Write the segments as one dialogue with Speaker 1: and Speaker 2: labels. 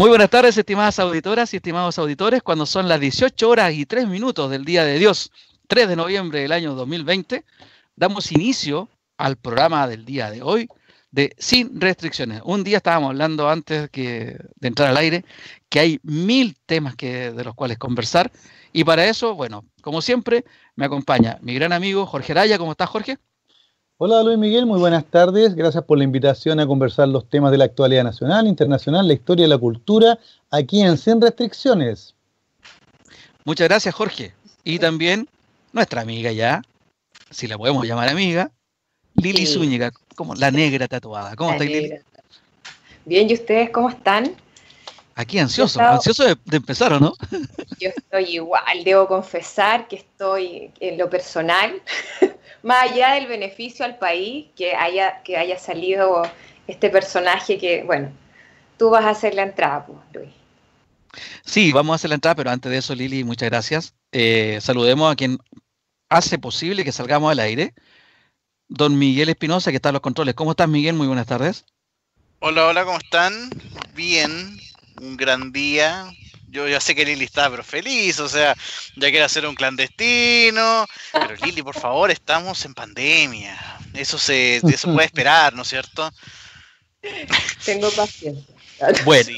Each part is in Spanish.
Speaker 1: Muy buenas tardes, estimadas auditoras y estimados auditores, cuando son las 18 horas y 3 minutos del Día de Dios, 3 de noviembre del año 2020, damos inicio al programa del día de hoy de Sin Restricciones. Un día estábamos hablando antes que, de entrar al aire que hay mil temas que, de los cuales conversar y para eso, bueno, como siempre, me acompaña mi gran amigo Jorge Araya. ¿Cómo estás, Jorge?
Speaker 2: Hola Luis Miguel, muy buenas tardes. Gracias por la invitación a conversar los temas de la actualidad nacional, internacional, la historia y la cultura aquí en Sin Restricciones. Muchas gracias Jorge. Y
Speaker 1: también nuestra amiga ya, si la podemos llamar amiga, Lili Zúñiga, como la negra tatuada. ¿Cómo Lili?
Speaker 3: Bien, ¿y ustedes cómo están?
Speaker 1: Aquí ansioso, ansioso de, empezar, ¿o no?
Speaker 3: Yo estoy igual, debo confesar que estoy en lo personal, más allá del beneficio al país, que haya, que haya salido este personaje que, bueno, tú vas a hacer la entrada, pues, Luis.
Speaker 1: Sí, vamos a hacer la entrada, pero antes de eso, Lili, muchas gracias. Eh, saludemos a quien hace posible que salgamos al aire, don Miguel Espinosa, que está en los controles. ¿Cómo estás, Miguel? Muy buenas tardes.
Speaker 4: Hola, hola, ¿cómo están? Bien, un gran día. Yo ya sé que Lili está pero feliz, o sea, ya quiere hacer un clandestino. Pero Lili, por favor, estamos en pandemia. Eso se puede esperar, ¿no es cierto? Tengo paciencia.
Speaker 3: Bueno,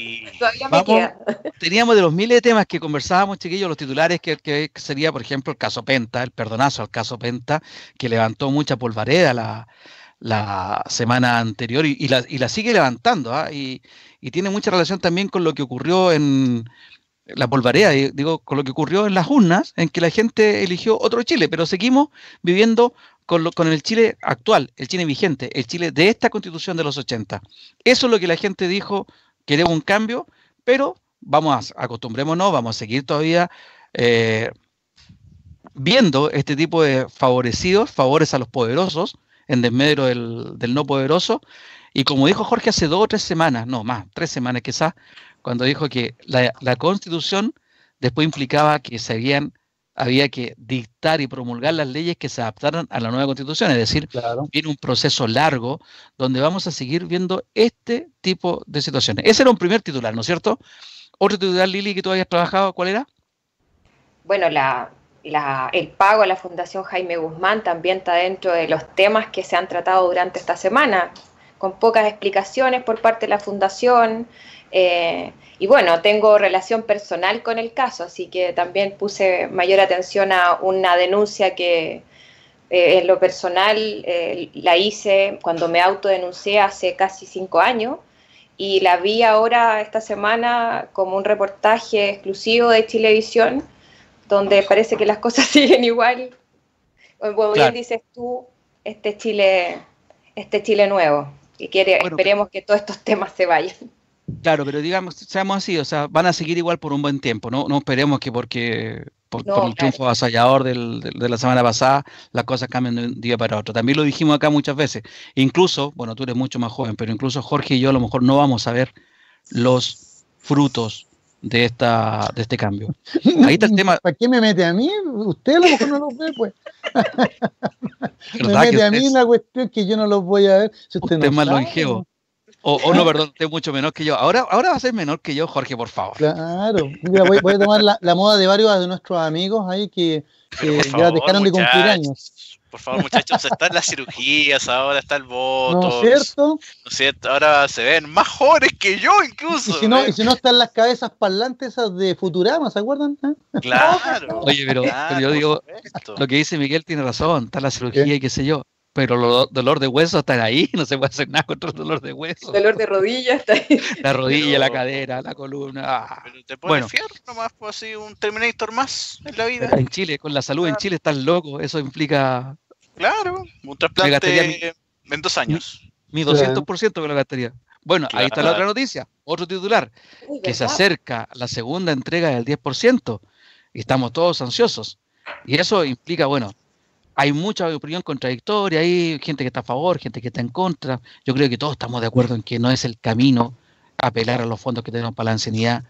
Speaker 1: teníamos de los miles de temas que conversábamos, chiquillos, los titulares, que, sería, por ejemplo, el caso Penta, el perdonazo al caso Penta, que levantó mucha polvareda la, semana anterior y, la, sigue levantando. ah Y, y tiene mucha relación también con lo que ocurrió en la polvareda, eh, digo, con lo que ocurrió en las urnas, en que la gente eligió otro Chile, pero seguimos viviendo con, el Chile actual, el Chile vigente, el Chile de esta constitución de los 80. Eso es lo que la gente dijo, queremos un cambio, pero vamos a, acostumbrémonos, vamos a seguir todavía eh, viendo este tipo de favorecidos, favores a los poderosos, en desmedro del no poderoso, y como dijo Jorge hace dos o tres semanas, no más, tres semanas quizás, cuando dijo que la, constitución después implicaba que se habían, había que dictar y promulgar las leyes que se adaptaran a la nueva constitución. Es decir, viene un proceso largo donde vamos a seguir viendo este tipo de situaciones. Ese era un primer titular, ¿no es cierto? Otro titular, Lili, que tú habías trabajado, ¿cuál era?
Speaker 3: Bueno, el pago a la Fundación Jaime Guzmán también está dentro de los temas que se han tratado durante esta semana con pocas explicaciones por parte de la fundación. Eh, y bueno, tengo relación personal con el caso, así que también puse mayor atención a una denuncia que eh, en lo personal eh, la hice cuando me autodenuncié hace casi cinco años y la vi ahora esta semana como un reportaje exclusivo de Chilevisión, donde parece que las cosas siguen igual. Como bien dices tú, este Chile, este Chile nuevo que esperemos que todos estos temas se vayan.
Speaker 1: Claro, pero digamos, seamos así, o sea, van a seguir igual por un buen tiempo, ¿no? No esperemos que porque por, el triunfo avasallador de la semana pasada las cosas cambien de un día para otro. También lo dijimos acá muchas veces. Incluso, bueno, tú eres mucho más joven, pero incluso Jorge y yo a lo mejor no vamos a ver los frutos de, esta, de este cambio.
Speaker 2: Ahí está el tema. ¿Para qué me mete a mí? Usted a lo mejor no lo ve, pues. me mete a mí la cuestión que yo no los voy a ver. usted, es más longevo.
Speaker 1: O, o, no, perdón, usted es mucho menor que yo. Ahora, ahora va a ser menor que yo, Jorge, por favor.
Speaker 2: Claro, Mira, voy, a tomar la, la, moda de varios de nuestros amigos ahí que, ya dejaron de cumplir años.
Speaker 4: Por favor, muchachos, están las cirugías, ahora está el voto. ¿No es cierto? ¿No es cierto? Ahora se ven más jóvenes que yo
Speaker 2: incluso. Y si no, ¿eh? si no están las cabezas parlantes esas de Futurama, ¿se acuerdan? ¿Eh?
Speaker 1: Claro. Oye, pero, yo digo, lo que dice Miguel tiene razón, está la cirugía y qué sé yo. Pero el dolor de hueso están ahí, no se puede hacer nada contra el dolor de hueso. El dolor de rodilla está ahí. La rodilla, la cadera, la columna. Ah. te pones bueno.
Speaker 4: nomás, pues así un Terminator más en la vida. En
Speaker 1: Chile, con la salud en Chile estás loco, eso implica Claro, un trasplante en dos años. Mi, 200% me la gastaría. Bueno, ahí está la otra noticia, otro titular, que se acerca la segunda entrega del 10% y estamos todos ansiosos. Y eso implica, bueno, hay mucha opinión contradictoria, hay gente que está a favor, gente que está en contra. Yo creo que todos estamos de acuerdo en que no es el camino apelar a los fondos que tenemos para la ancianidad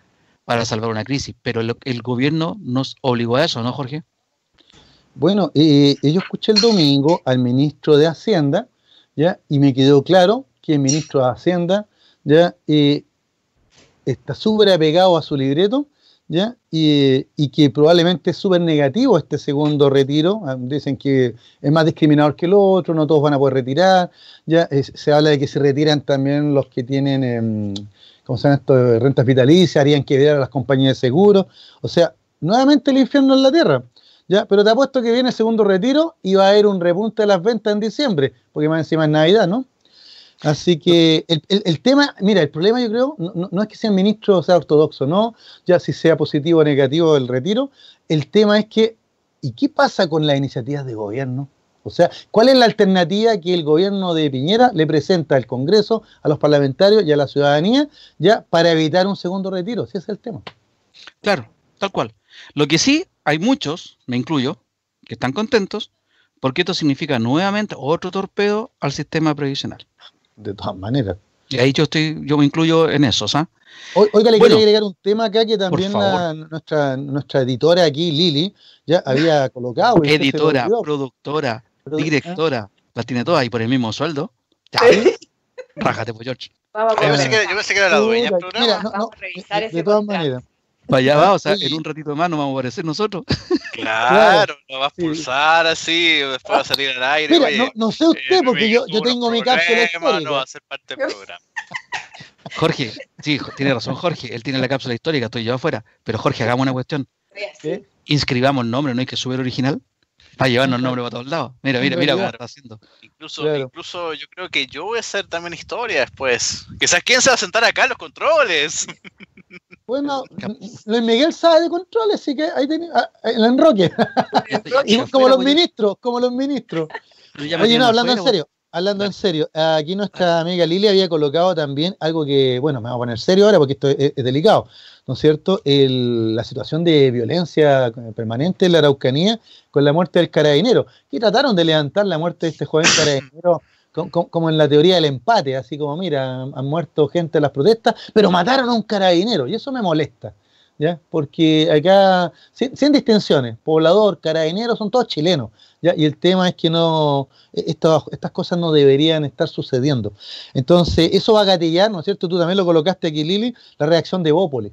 Speaker 1: para salvar una crisis, pero el gobierno nos obligó a eso, ¿no, Jorge?
Speaker 2: Bueno, y eh, eh, yo escuché el domingo al ministro de Hacienda, ¿ya? Y me quedó claro que el ministro de Hacienda, ¿ya? Eh, está súper apegado a su libreto, ¿ya? Y, que probablemente es súper negativo este segundo retiro. Ah, dicen que es más discriminador que el otro, no todos van a poder retirar, ¿ya? se habla de que se retiran también los que tienen... Em, ¿Cómo se llama esto? Rentas vitalicias, harían ver a las compañías de seguros. O sea, nuevamente el infierno en la tierra. ¿ya? Pero te apuesto que viene segundo retiro y va a haber un repunte de las ventas en diciembre, porque más encima es Navidad, ¿no? Así que el, tema, mira, el problema yo creo, no, es que sea el ministro o sea ortodoxo, no, ya si sea positivo o negativo el retiro, el tema es que, ¿y qué pasa con las iniciativas de gobierno? O sea, ¿cuál es la alternativa que el gobierno de Piñera le presenta al Congreso, a los parlamentarios y a la ciudadanía ya para evitar un segundo retiro? Ese es el tema.
Speaker 1: Claro, tal cual. Lo que sí, hay muchos, me incluyo, que están contentos, porque esto significa nuevamente otro torpedo al sistema previsional. De todas maneras. Y ahí yo estoy, yo me incluyo en eso, ¿ah?
Speaker 2: Oiga, le quiero agregar un tema acá que también nuestra, nuestra editora aquí, Lili, ya había colocado. Este editora,
Speaker 1: productora, directora, ¿eh? las tiene todas y por el mismo sueldo. Rájate, pues, George.
Speaker 2: yo, pensé que, era la dueña del Vamos a revisar
Speaker 1: de todas maneras. Vaya va, o sea, en un ratito más nos vamos a aparecer nosotros. Claro,
Speaker 4: lo vas a pulsar así, después va a salir al aire.
Speaker 1: no, sé eh, usted, porque yo, yo tengo mi cápsula
Speaker 4: histórica. No va a ser parte del programa.
Speaker 1: Jorge, sí, tiene razón Jorge, él tiene la cápsula histórica, estoy yo afuera. Pero Jorge, hagamos una cuestión. ¿Qué? Inscribamos el nombre, no hay que subir original. a llevarnos el nombre para todos lados. Mira, mira, mira cómo está haciendo. Incluso, incluso yo creo que
Speaker 4: yo voy a hacer también historia después. Quizás quién se va a sentar acá en los controles.
Speaker 2: Bueno, Luis Miguel sabe de controles, así que ahí tiene ah, el enroque. Este, como los ministros, como los ministros. Oye, no, hablando en serio, pues. hablando en serio, aquí nuestra ah. amiga Lili había colocado también algo que, bueno, me voy a poner serio ahora porque esto es, delicado, ¿no es cierto? El, la situación de violencia permanente en la Araucanía con la muerte del carabinero, ¿Qué trataron de levantar la muerte de este joven carabinero como, en la teoría del empate, así como, mira, han muerto gente en las protestas, pero mataron a un carabinero, y eso me molesta, ¿ya? Porque acá, sin, distinciones poblador, carabinero, son todos chilenos, ¿ya? Y el tema es que no, e, estas cosas no deberían estar sucediendo. Entonces, eso va a gatillar, ¿no es cierto? Tú también lo colocaste aquí, Lili, la reacción de Bópolis.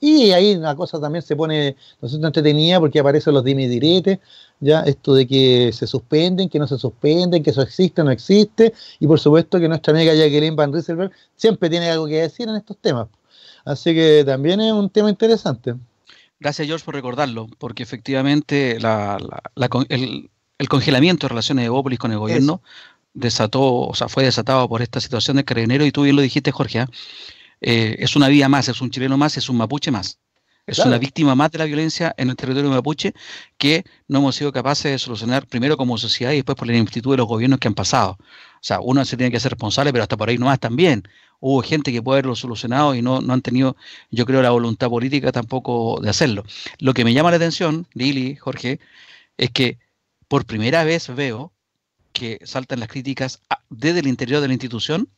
Speaker 2: Y ahí la cosa también se pone, nosotros entretenida porque aparecen los dime diretes, ¿ya? Esto de que se suspenden, que no se suspenden, que eso existe, no existe, y por supuesto que nuestra amiga Jacqueline Van Rieselberg siempre tiene algo que decir en estos temas. Así que también es un tema interesante.
Speaker 1: Gracias, George, por recordarlo, porque efectivamente la, el, congelamiento de relaciones de Bópolis con el gobierno desató, o sea, fue desatado por esta situación de carabinero, y tú bien lo dijiste, Jorge, ¿ah? Eh, es una vida más, es un chileno más, es un mapuche más. Es una víctima más de la violencia en el territorio mapuche que no hemos sido capaces de solucionar primero como sociedad y después por la instituto de los gobiernos que han pasado. O sea, uno se tiene que hacer responsable, pero hasta por ahí no más también. Hubo gente que puede haberlo solucionado y no, no han tenido, yo creo, la voluntad política tampoco de hacerlo. Lo que me llama la atención, Lili, Jorge, es que por primera vez veo que saltan las críticas desde el interior de la institución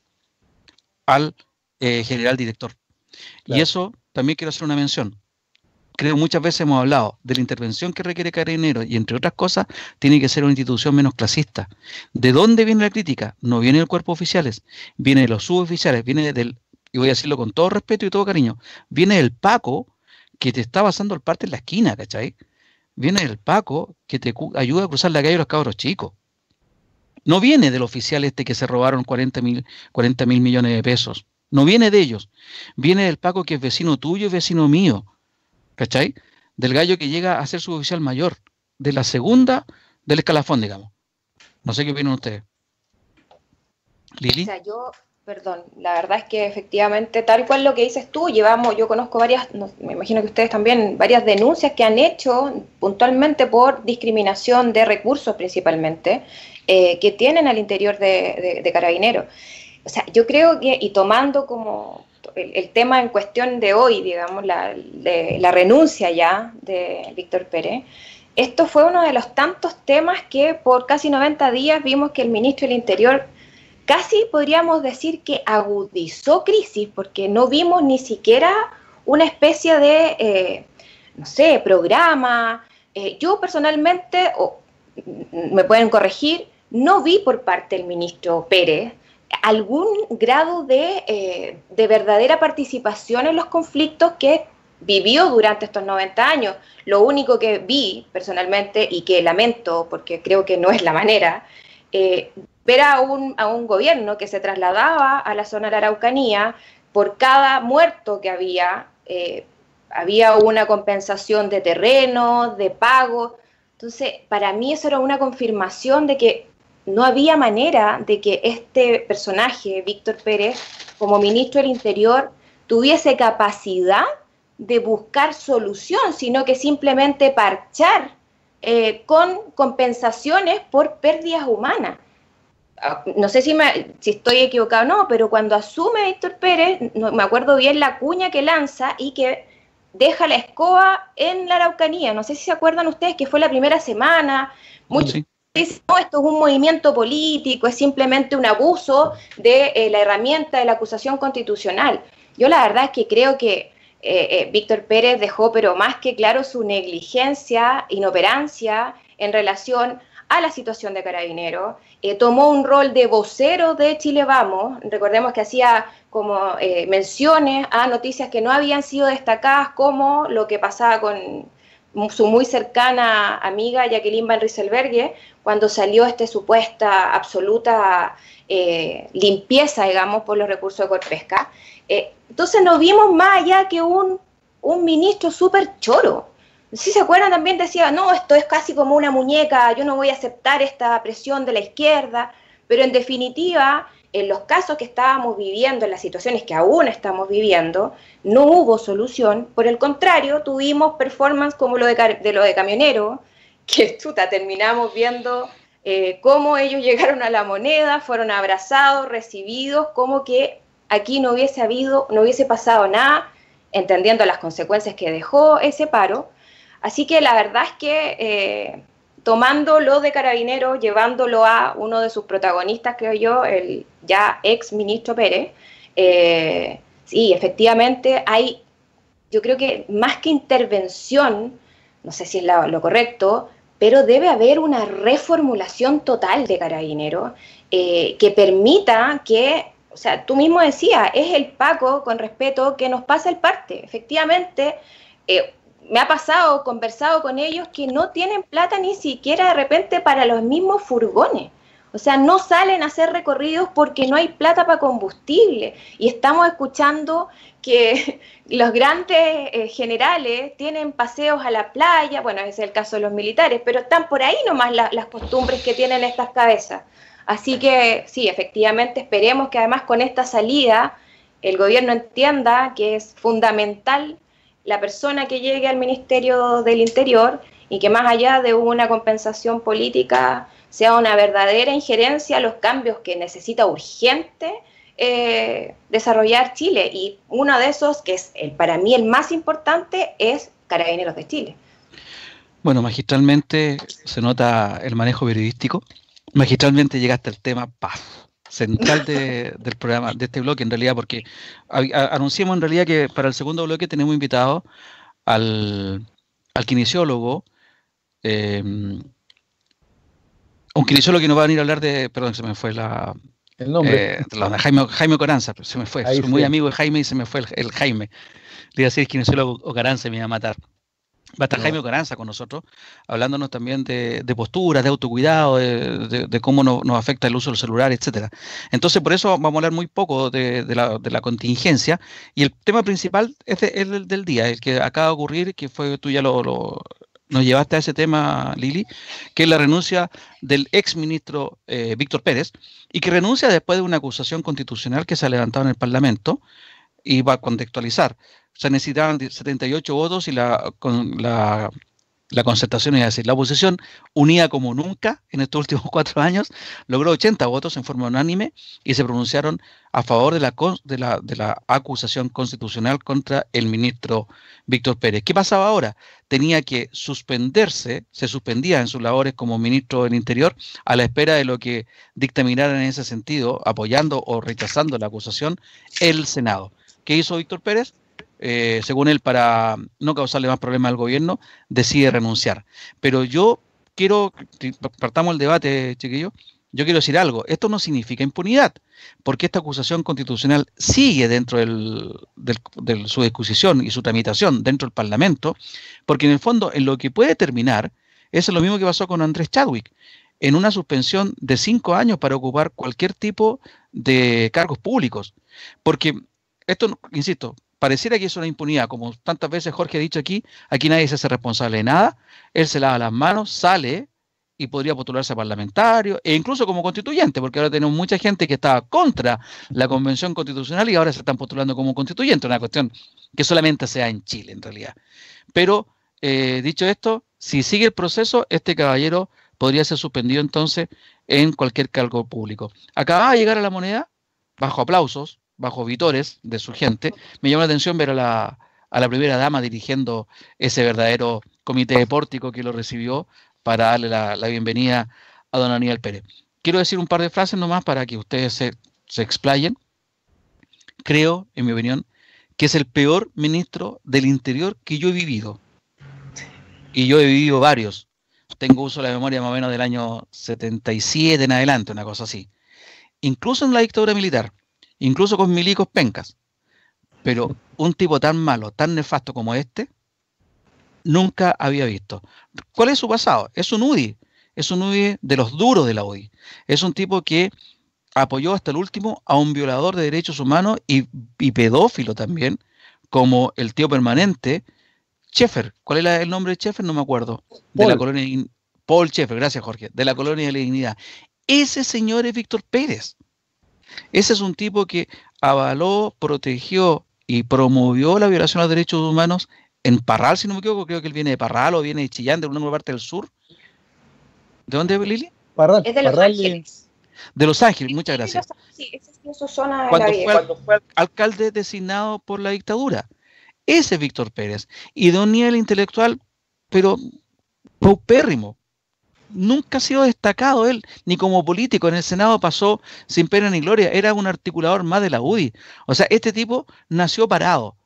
Speaker 1: al eh, general director. Y eso también quiero hacer una mención. Creo muchas veces hemos hablado de la intervención que requiere Carabineros y entre otras cosas tiene que ser una institución menos clasista. ¿De dónde viene la crítica? No viene del cuerpo oficiales, viene de los suboficiales, viene del, y voy a decirlo con todo respeto y todo cariño, viene del Paco que te está basando el parte en la esquina, ¿cachai? Viene del Paco que te ayuda a cruzar la calle a los cabros chicos no viene del oficial este que se robaron 40 mil, 40 mil millones de pesos. No viene de ellos. Viene del Paco que es vecino tuyo y vecino mío. ¿Cachai? Del gallo que llega a ser suboficial mayor. De la segunda del escalafón, digamos. No sé qué opinan ustedes.
Speaker 3: Lili. yo, perdón, la verdad es que efectivamente, tal cual lo que dices tú, llevamos, yo conozco varias, me imagino que ustedes también, varias denuncias que han hecho puntualmente por discriminación de recursos principalmente, eh, que tienen al interior de, de carabineros o sea, yo creo que, y tomando como el, tema en cuestión de hoy, digamos, la, la renuncia ya de Víctor Pérez, esto fue uno de los tantos temas que por casi 90 días vimos que el ministro del Interior casi podríamos decir que agudizó crisis, porque no vimos ni siquiera una especie de, eh, no sé, programa. Eh, yo personalmente, me pueden corregir, no vi por parte del ministro Pérez algún grado eh, de, verdadera participación en los conflictos que vivió durante estos 90 años. Lo único que vi personalmente y que lamento, porque creo que no es la manera, eh, ver a un, a un gobierno que se trasladaba a la zona de la Araucanía por cada muerto que había, eh, había una compensación de terreno, de pago. Entonces, para mí eso era una confirmación de que no había manera de que este personaje, Víctor Pérez, como ministro del Interior, tuviese capacidad de buscar solución, sino que simplemente parchar eh, con compensaciones por pérdidas humanas. Ah, no sé si, si estoy equivocado o no, pero cuando asume Víctor Pérez, me acuerdo bien la cuña que lanza y que deja la escoba en la Araucanía. No sé si se acuerdan ustedes que fue la primera semana, no, esto es un movimiento político, es simplemente un abuso de eh, la herramienta de la acusación constitucional. Yo la verdad es que creo que eh, eh, Víctor Pérez dejó, pero más que claro, su negligencia, inoperancia en relación a la situación de carabinero, tomó un rol de vocero de Chile Vamos, recordemos que hacía como menciones a noticias que no habían sido destacadas, como lo que pasaba con su muy cercana amiga Jacqueline Van Rysselberghe, cuando salió esta supuesta absoluta eh, limpieza, digamos, por los recursos de Corpesca. Eh, entonces nos vimos más allá que un, un ministro súper choro. Si se acuerdan, también decía, no, esto es casi como una muñeca, yo no voy a aceptar esta presión de la izquierda, pero en definitiva en los casos que estábamos viviendo, en las situaciones que aún estamos viviendo, no hubo solución. Por el contrario, tuvimos performance como lo de, lo de camionero, que terminamos viendo eh, cómo ellos llegaron a la moneda, fueron abrazados, recibidos, como que aquí no hubiese habido, no hubiese pasado nada, entendiendo las consecuencias que dejó ese paro. Así que la verdad es que eh, tomándolo de carabineros, llevándolo a uno de sus protagonistas, creo yo, el ya ex ministro Pérez. Eh, sí, efectivamente hay, yo creo que más que intervención, no sé si es lo correcto, pero debe haber una reformulación total de Carabinero eh, que permita que, o sea, tú mismo decías, es el Paco, con respeto, que nos pasa el parte. Efectivamente, eh, me ha pasado, conversado con ellos que no tienen plata ni siquiera de repente para los mismos furgones. O sea, no salen a hacer recorridos porque no hay plata para combustible. Y estamos escuchando que los grandes eh, generales tienen paseos a la playa, bueno, ese es el caso de los militares, pero están por ahí nomás las costumbres que tienen estas cabezas. Así que sí, efectivamente esperemos que además con esta salida el gobierno entienda que es fundamental la persona que llegue al Ministerio del Interior y que más allá de una compensación política sea una verdadera injerencia a los cambios que necesita urgente eh, desarrollar Chile. Y uno de esos, que es el, para mí el más importante, es Carabineros de Chile.
Speaker 1: Bueno, magistralmente se nota el manejo periodístico. Magistralmente llega hasta el tema, Paz central del programa, de este bloque en realidad, porque anunciamos en realidad que para el segundo bloque tenemos invitado al, al kinesiólogo, em, un kinesiólogo que nos va a venir a hablar de, perdón, se me fue la... El nombre. Eh, Jaime, Jaime Ocaranza, se me fue, soy muy amigo de Jaime y se me fue el, Jaime. Le iba a decir kinesiólogo Ocaranza me iba a matar. Va a estar Jaime Ocaranza con nosotros, hablándonos también de, posturas, de autocuidado, de, cómo nos afecta el uso del celular, etcétera. Entonces, por eso vamos a hablar muy poco de, la, contingencia. Y el tema principal es, el del día, el que acaba de ocurrir, que fue tú ya lo, nos llevaste a ese tema, Lili, que es la renuncia del exministro eh, Víctor Pérez, y que renuncia después de una acusación constitucional que se ha levantado en el Parlamento, y va a contextualizar se necesitaban 78 votos y la, con la, concertación, es decir, la oposición, unida como nunca en estos últimos cuatro años, logró 80 votos en forma unánime y se pronunciaron a favor de la, de la, de la acusación constitucional contra el ministro Víctor Pérez. ¿Qué pasaba ahora? Tenía que suspenderse, se suspendía en sus labores como ministro del Interior a la espera de lo que dictaminara en ese sentido, apoyando o rechazando la acusación, el Senado. ¿Qué hizo Víctor Pérez? Eh, según él, para no causarle más problemas al gobierno, decide renunciar. Pero yo quiero, partamos el debate, Chiquillo yo quiero decir algo, esto no significa impunidad, porque esta acusación constitucional sigue dentro de su discusión y su tramitación dentro del Parlamento, porque en el fondo en lo que puede terminar es lo mismo que pasó con Andrés Chadwick, en una suspensión de cinco años para ocupar cualquier tipo de cargos públicos, porque esto, insisto, pareciera que es una impunidad, como tantas veces Jorge ha dicho aquí, aquí nadie se hace responsable de nada, él se lava las manos, sale y podría postularse a parlamentario e incluso como constituyente, porque ahora tenemos mucha gente que estaba contra la convención constitucional y ahora se están postulando como constituyente, una cuestión que solamente se da en Chile en realidad. Pero eh, dicho esto, si sigue el proceso, este caballero podría ser suspendido entonces en cualquier cargo público. Acababa de llegar a la moneda, bajo aplausos, bajo vitores de su gente, me llama la atención ver a la, primera dama dirigiendo ese verdadero comité deportivo que lo recibió para darle la, bienvenida a don Aníbal Pérez. Quiero decir un par de frases nomás para que ustedes se, se explayen. Creo, en mi opinión, que es el peor ministro del Interior que yo he vivido. Y yo he vivido varios. Tengo uso de la memoria más o menos del año 77 en adelante, una cosa así. Incluso en la dictadura militar incluso con milicos pencas. Pero un tipo tan malo, tan nefasto como este, nunca había visto. ¿Cuál es su pasado? Es un UDI, es un UDI de los duros de la UDI. Es un tipo que apoyó hasta el último a un violador de derechos humanos y, pedófilo también, como el tío permanente, Sheffer. ¿Cuál era el nombre de Sheffer? No me acuerdo. De la colonia Paul Sheffer, gracias Jorge, de la colonia de la dignidad. Ese señor es Víctor Pérez. Ese es un tipo que avaló, protegió y promovió la violación a los derechos humanos en Parral, si no me equivoco, creo que él viene de Parral o viene de Chillán, de una parte del sur. ¿De dónde, Lili? Parral.
Speaker 3: Es de Los Ángeles.
Speaker 1: De Los Ángeles, muchas gracias.
Speaker 3: Sí, esa es su zona de la cuando
Speaker 1: fue alcalde designado por la dictadura. Ese es Víctor Pérez. un nivel intelectual, pero paupérrimo nunca ha sido destacado él, ni como político. En el Senado pasó sin pena ni gloria. Era un articulador más de la UDI. O sea, este tipo nació parado.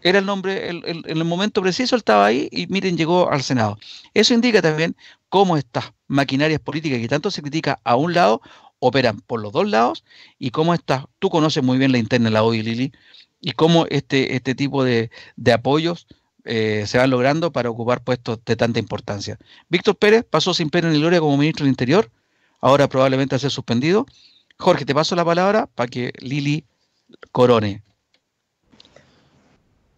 Speaker 1: Era el nombre, en el, momento preciso él estaba ahí y miren, llegó al Senado. Eso indica también cómo estas maquinarias políticas que tanto se critica a un lado operan por los dos lados y cómo estas, tú conoces muy bien la interna de la UDI, Lili, y cómo este, este tipo de, de apoyos eh, se van logrando para ocupar puestos de tanta importancia. Víctor Pérez pasó sin pena ni gloria como ministro del Interior, ahora probablemente va a ser suspendido. Jorge, te paso la palabra para que Lili corone.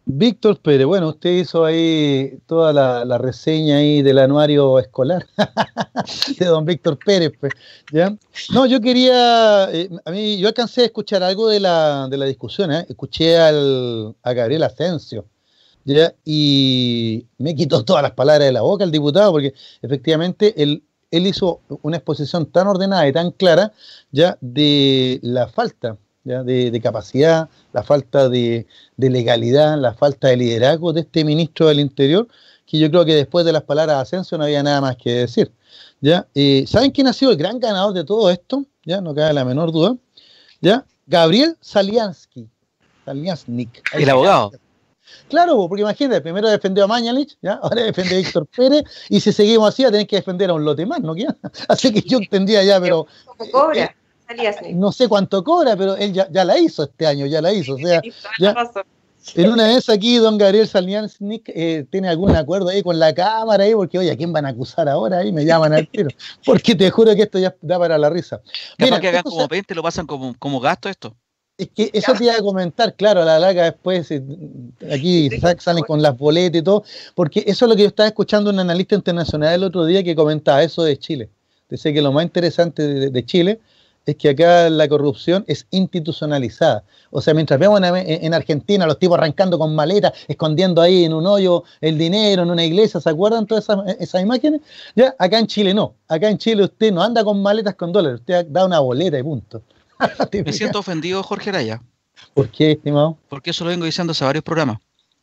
Speaker 2: Víctor Pérez, bueno, usted hizo ahí toda la, reseña ahí del anuario escolar de don Víctor Pérez, pues, ¿ya? No, yo quería, eh, a mí, yo alcancé a escuchar algo de la, de la discusión, ¿eh? escuché al, a Gabriel Asensio, y me quitó todas las palabras de la boca el diputado, porque efectivamente él, hizo una exposición tan ordenada y tan clara, ¿ya? De la falta De, capacidad, la falta de, legalidad, la falta de liderazgo de este ministro del Interior, que yo creo que después de las palabras de Ascenso no había nada más que decir. ¿ya? Eh, ¿Saben quién ha sido el gran ganador de todo esto? ¿Ya? No cabe la menor duda. ¿ya? Gabriel Saliansky. Saliansnik. El abogado. Claro, porque imagínate, primero defendió a Mañalich, ¿ya? ahora defiende a Víctor Pérez, y si seguimos así, va a que defender a un lote más, ¿no? ¿Qué? Así que yo entendía ya, pero. cobra? Eh, no sé cuánto cobra, pero él ya, la hizo este año, ya la hizo. O sea, ya, en una vez aquí, don Gabriel Salianznik eh, tiene algún acuerdo ahí con la cámara, ahí, porque oye, ¿a quién van a acusar ahora? Y me llaman al tiro. Porque te juro que esto ya da para la risa.
Speaker 1: Mira, que hagan como 20, lo pasan como, como gasto esto.
Speaker 2: Es que eso te iba a comentar, claro, a la larga después eh, aquí salen con las boletas y todo, porque eso es lo que yo estaba escuchando un analista internacional el otro día que comentaba eso de Chile. Dice que lo más interesante de, Chile es que acá la corrupción es institucionalizada. O sea, mientras vemos en, Argentina los tipos arrancando con maletas, escondiendo ahí en un hoyo el dinero, en una iglesia, ¿se acuerdan todas esas, esas, imágenes? Ya, acá en Chile no. Acá en Chile usted no anda con maletas con dólares, usted da una boleta y punto. Me siento
Speaker 1: ofendido, Jorge Araya. ¿Por qué, estimado? Porque eso lo vengo diciendo hace varios programas.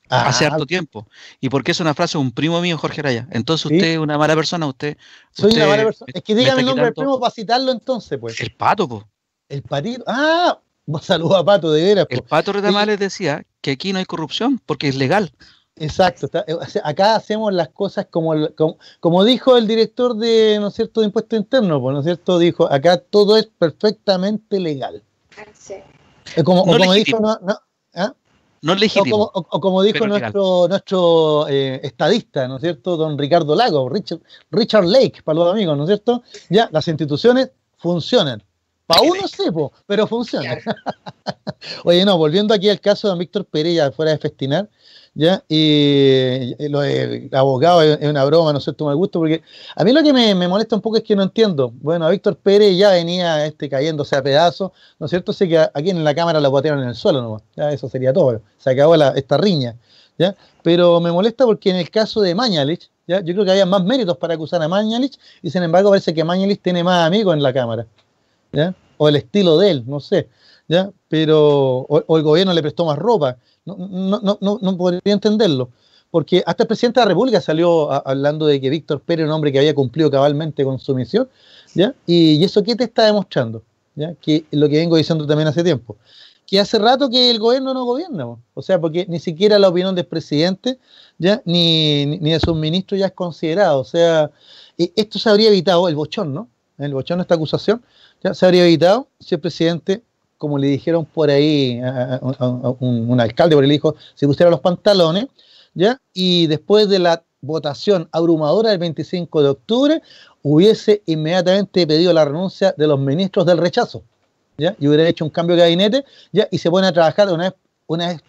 Speaker 1: hace ah. harto tiempo. Y porque es una frase de un primo mío, Jorge Araya. Entonces usted es una mala persona, usted. Soy una mala persona. Es que digan el nombre del primo
Speaker 2: para citarlo entonces, pues. El pato, pues. El patito. Ah, saludos a Pato, de veras. El Pato Retamales decía que aquí no hay corrupción porque es legal. Exacto, eh, acá hacemos las cosas como, como, dijo el director de, ¿no es cierto?, de Impuesto Interno, pues, ¿no es cierto?, dijo, acá todo es perfectamente legal. Eh, o como dijo, legítimo. ¿ah? como, dijo nuestro, nuestro eh, estadista, ¿no es cierto?, don Ricardo Lago, Richard, Richard Lake, para los amigos, ¿no es cierto? Ya, las instituciones funcionan. Para uno sebo, pero funcionan Oye, no, volviendo aquí al caso de Víctor Pereira, fuera de festinar, ¿ya? Y, lo abogado es, una broma, no sé, cierto me gusta porque a mí lo que me, molesta un poco es que no entiendo. Bueno, a Víctor Pérez ya venía este, cayéndose a pedazos, ¿no es cierto? Así que aquí en la cámara lo botearon en el suelo no ¿ya? eso sería todo, se acabó esta riña, ¿ya? Pero me molesta porque en el caso de Mañalich, Yo creo que había más méritos para acusar a Mañalich y sin embargo parece que Mañalich tiene más amigos en la cámara, O el estilo de él, no sé. ¿ya? Pero, o, el gobierno le prestó más ropa. No, no, no, no, podría entenderlo. Porque hasta el presidente de la República salió hablando de que Víctor Pérez era un hombre que había cumplido cabalmente con su misión. ¿ya? Y, eso qué te está demostrando? ¿ya? Que lo que vengo diciendo también hace tiempo. Que hace rato que el gobierno no gobierna. O sea, porque ni siquiera la opinión del presidente ¿ya? Ni, ni de sus ministros ya es considerada. O sea, esto se habría evitado, el bochón, ¿no? El bochón, esta acusación, ya se habría evitado si el presidente como le dijeron por ahí a, un, alcalde, por el hijo, se pusiera los pantalones, ¿ya? Y después de la votación abrumadora del 25 de octubre, hubiese inmediatamente pedido la renuncia de los ministros del rechazo, ¿ya? Y hubiera hecho un cambio de gabinete, ¿ya? Y se pone a trabajar una vez, una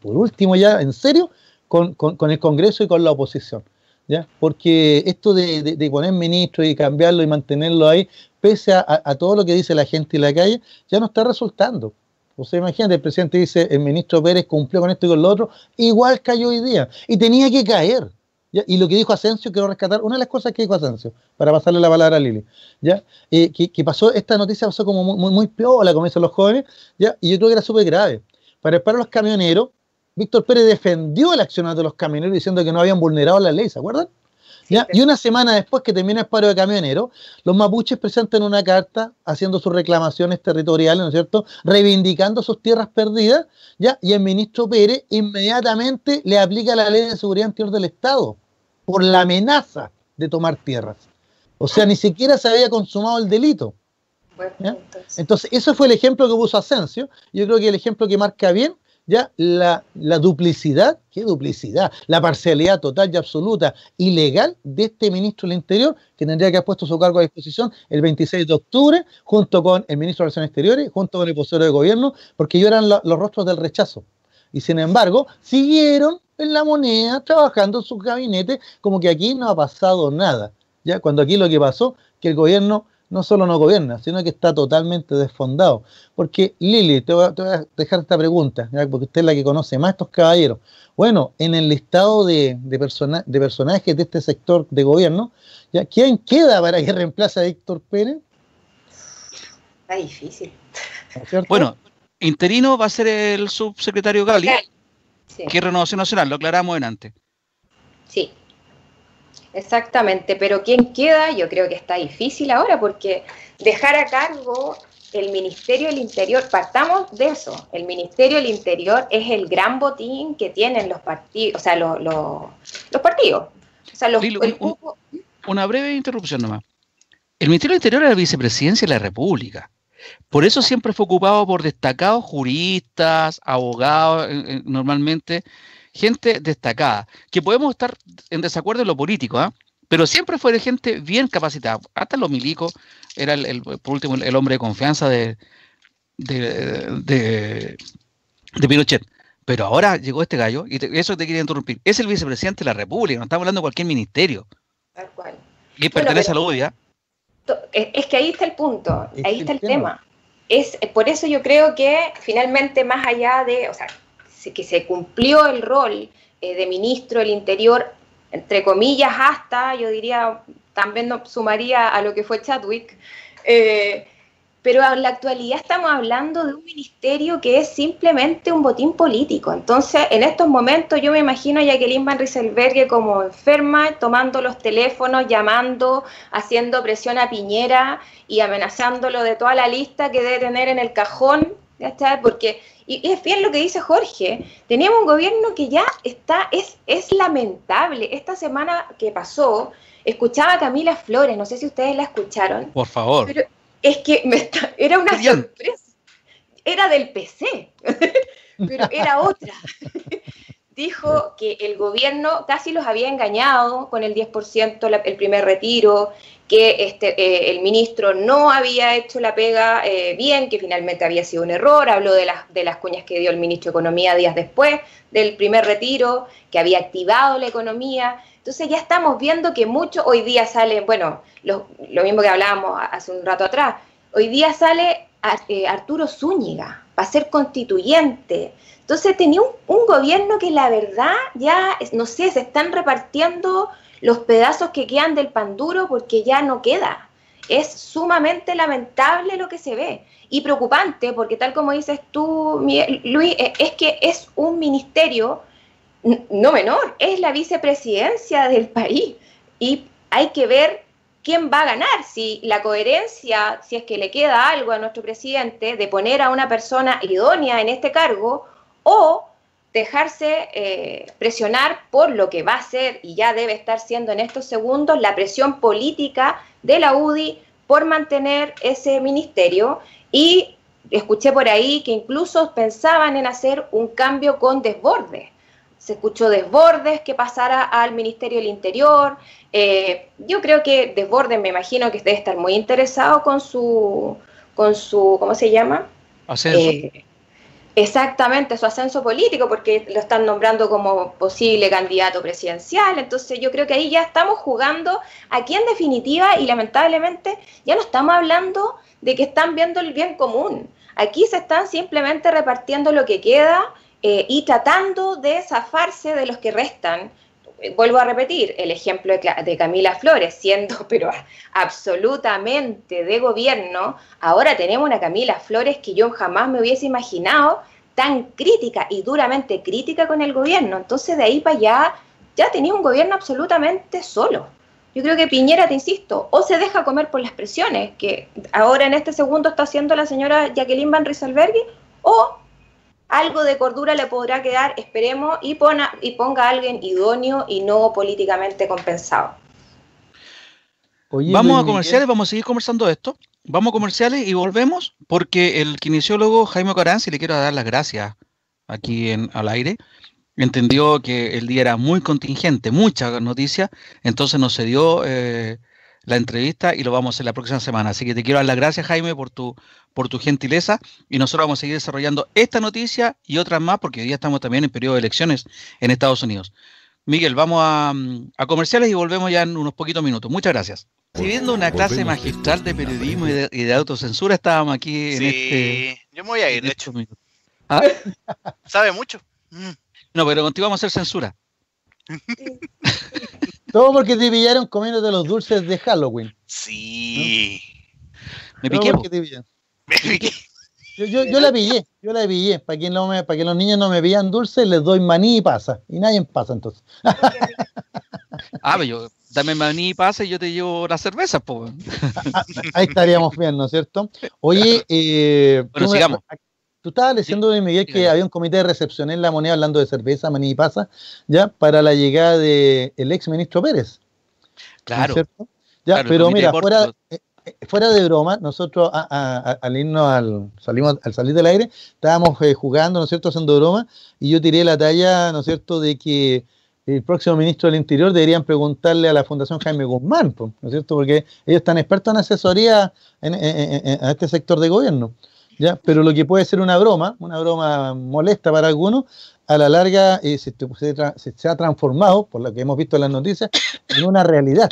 Speaker 2: por último ya, en serio, con, el Congreso y con la oposición. ¿Ya? Porque esto de, de, poner ministro y cambiarlo y mantenerlo ahí pese a, todo lo que dice la gente y la calle, ya no está resultando. O sea, imagínate, el presidente dice, el ministro Pérez cumplió con esto y con lo otro, igual cayó hoy día. Y tenía que caer. Y lo que dijo Asensio, quiero rescatar, una de las cosas que dijo Asensio, para pasarle la palabra a Lili, ¿ya? Eh, que, pasó, esta noticia pasó como muy, muy, muy piola, los jóvenes, ¿ya? y yo creo que era súper grave. Para el los camioneros, Víctor Pérez defendió el accionado de los camioneros diciendo que no habían vulnerado la ley, ¿se acuerdan? Y una semana después que termina el paro de camioneros, los mapuches presentan una carta haciendo sus reclamaciones territoriales, ¿no es cierto?, reivindicando sus tierras perdidas, ¿ya? Y el ministro Pérez inmediatamente le aplica la ley de seguridad interior del Estado por la amenaza de tomar tierras. O sea, ni siquiera se había consumado el delito. Entonces, ese fue el ejemplo que puso Asensio. Yo creo que el ejemplo que marca bien ya la, duplicidad, qué duplicidad, la parcialidad total y absoluta ilegal de este ministro del Interior, que tendría que haber puesto su cargo a disposición el 26 de octubre, junto con el ministro de Relaciones Exteriores, junto con el vocero de gobierno, porque ellos eran los rostros del rechazo. Y sin embargo, siguieron en la moneda, trabajando en sus gabinetes, como que aquí no ha pasado nada. Ya cuando aquí lo que pasó, que el gobierno no solo no gobierna, sino que está totalmente desfondado. Porque Lili, te voy, a, dejar esta pregunta, porque usted es la que conoce más estos caballeros. Bueno, en el listado de, de, de personajes de este sector de gobierno, ¿ya? ¿quién queda para que reemplace a Héctor Pérez?
Speaker 3: Está difícil.
Speaker 1: bueno, interino va a ser el subsecretario Gali, que es Renovación Nacional, lo aclaramos en antes.
Speaker 3: Sí. Exactamente, pero ¿quién queda? Yo creo que está difícil ahora porque dejar a cargo el Ministerio del Interior, partamos de eso, el Ministerio del Interior es el gran botín que tienen los partidos, o sea, los, partidos.
Speaker 1: una breve interrupción nomás. El Ministerio del Interior era la vicepresidencia de la República. Por eso siempre fue ocupado por destacados juristas, abogados, normalmente, gente destacada, que podemos estar en desacuerdo en lo político, ¿ah? pero siempre fue de gente bien capacitada. Hasta los milico era el, por último el hombre de confianza de, de, de, Pinochet. Pero ahora llegó este gallo, y eso te quería interrumpir. Es el vicepresidente de la República, no estamos hablando de cualquier ministerio. Tal cual. Y pertenece a la UDIA.
Speaker 3: ¿ah? Es que ahí está el punto, ahí está el tema. tema. Es, por eso yo creo que finalmente, más allá de, o sea, que se cumplió el rol eh, de ministro del Interior, entre comillas, hasta, yo diría, también sumaría a lo que fue Chadwick, eh, pero en la actualidad estamos hablando de un ministerio que es simplemente un botín político. Entonces, en estos momentos yo me imagino a Jacqueline Van Rieselbergue como enferma, tomando los teléfonos, llamando, haciendo presión a Piñera y amenazándolo de toda la lista que debe tener en el cajón, ¿ya está? Porque y es bien lo que dice Jorge, teníamos un gobierno que ya está, es, es lamentable. Esta semana que pasó, escuchaba a Camila Flores, no sé si ustedes la escucharon. Por favor. Pero es que era una sorpresa. Era del PC, pero era otra. dijo que el gobierno casi los había engañado con el 10%, el primer retiro, que este, eh, el ministro no había hecho la pega eh, bien, que finalmente había sido un error, habló de las, de las cuñas que dio el ministro de Economía días después del primer retiro, que había activado la economía. Entonces ya estamos viendo que mucho hoy día sale, bueno, lo, mismo que hablábamos hace un rato atrás, hoy día sale eh, Arturo Zúñiga a ser constituyente. Entonces tenía un, gobierno que la verdad ya, no sé, se están repartiendo los pedazos que quedan del pan duro porque ya no queda. Es sumamente lamentable lo que se ve y preocupante porque tal como dices tú, Luis, e-, es que es un ministerio no menor, es la vicepresidencia del país y hay que ver quién va a ganar, si la coherencia, si es que le queda algo a nuestro presidente de poner a una persona idónea en este cargo o dejarse eh, presionar por lo que va a ser y ya debe estar siendo en estos segundos la presión política de la UDI por mantener ese ministerio y escuché por ahí que incluso pensaban en hacer un cambio con desbordes. Se escuchó desbordes que pasara al Ministerio del Interior. Eh, yo creo que desbordes me imagino que debe estar muy interesado con su, con su ¿cómo se llama?
Speaker 1: Ascenso. Eh,
Speaker 3: Exactamente, su ascenso político, porque lo están nombrando como posible candidato presidencial. Entonces yo creo que ahí ya estamos jugando aquí en definitiva y lamentablemente ya no estamos hablando de que están viendo el bien común. Aquí se están simplemente repartiendo lo que queda eh, y tratando de zafarse de los que restan eh, vuelvo a repetir el ejemplo de, Camila Flores, siendo pero absolutamente de gobierno, ahora tenemos una Camila Flores que yo jamás me hubiese imaginado tan crítica y duramente crítica con el gobierno. Entonces de ahí para allá ya tenía un gobierno absolutamente solo. Yo creo que Piñera, te insisto, o se deja comer por las presiones que ahora en este segundo está haciendo la señora Jacqueline Van Rysselberghi, o algo de cordura le podrá quedar, esperemos, y, y ponga a alguien idóneo y no políticamente compensado.
Speaker 1: vamos a comerciales, vamos a seguir conversando esto. Vamos a comerciales y volvemos porque el kinesiólogo Jaime Caranzi, le quiero dar las gracias aquí en, al aire, entendió que el día era muy contingente, mucha noticia, entonces nos cedió eh, la entrevista y lo vamos a hacer la próxima semana. Así que te quiero dar las gracias, Jaime, por tu, por tu gentileza y nosotros vamos a seguir desarrollando esta noticia y otras más porque hoy día estamos también en periodo de elecciones en Estados Unidos. Miguel, vamos a, a comerciales y volvemos ya en unos poquitos minutos. Muchas gracias. Siguiendo una clase magistral de periodismo y de, autocensura, estábamos aquí en sí, este, Yo me voy a ir, de hecho. ¿Ah? Sabe mucho. Mm. No, pero contigo vamos a
Speaker 2: hacer censura. Todo porque te pillaron de los dulces de Halloween. Sí. Me piqué. Me piqué. Yo, la pillé, yo la pillé. Para que, los niños no me pillan dulces, les doy maní y pasa. Y nadie pasa entonces.
Speaker 1: ah, pero yo, dame maní y pasa y yo te llevo la cerveza, po.
Speaker 2: Ahí estaríamos bien, ¿no es cierto? Oye, eh, sigamos. Tú estabas leyendo, de Miguel, que había un comité de recepción en la moneda hablando de cerveza, maní y pasa, ya para la llegada del de ex ministro Pérez. Claro. ya, pero mira, eh, fuera, de broma, nosotros al irnos al, salimos, al salir del aire, estábamos eh, jugando, ¿no es cierto?, haciendo broma, y yo tiré la talla, ¿no es cierto?, de que el próximo ministro del Interior deberían preguntarle a la Fundación Jaime Guzmán, ¿no es cierto?, porque ellos están expertos en asesoría a este sector de gobierno. Pero lo que puede ser una broma, una broma molesta para algunos, a la larga eh, se, ha transformado, por lo que hemos visto en las noticias, en una realidad,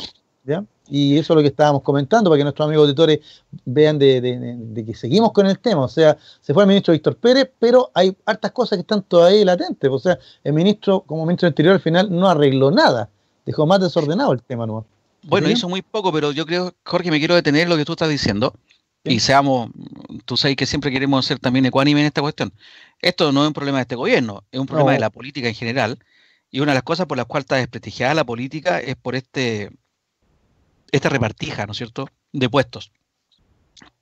Speaker 2: Y eso es lo que estábamos comentando, para que nuestros amigos auditores vean de, que seguimos con el tema. O sea, se fue el ministro Víctor Pérez, pero hay hartas cosas que están todavía latentes. O sea, el ministro, como ministro del Interior, al final no arregló nada. Dejó más desordenado el tema, ¿no? Bueno,
Speaker 1: hizo muy poco, pero yo creo, Jorge, me quiero detener en lo que tú estás diciendo y seamos, tú sabes que siempre queremos ser también ecuánime en esta cuestión. Esto no es un problema de este gobierno, es un problema de la política en general. Y una de las cosas por las cuales está desprestigiada la política es por este esta repartija, ¿no es cierto?, de puestos.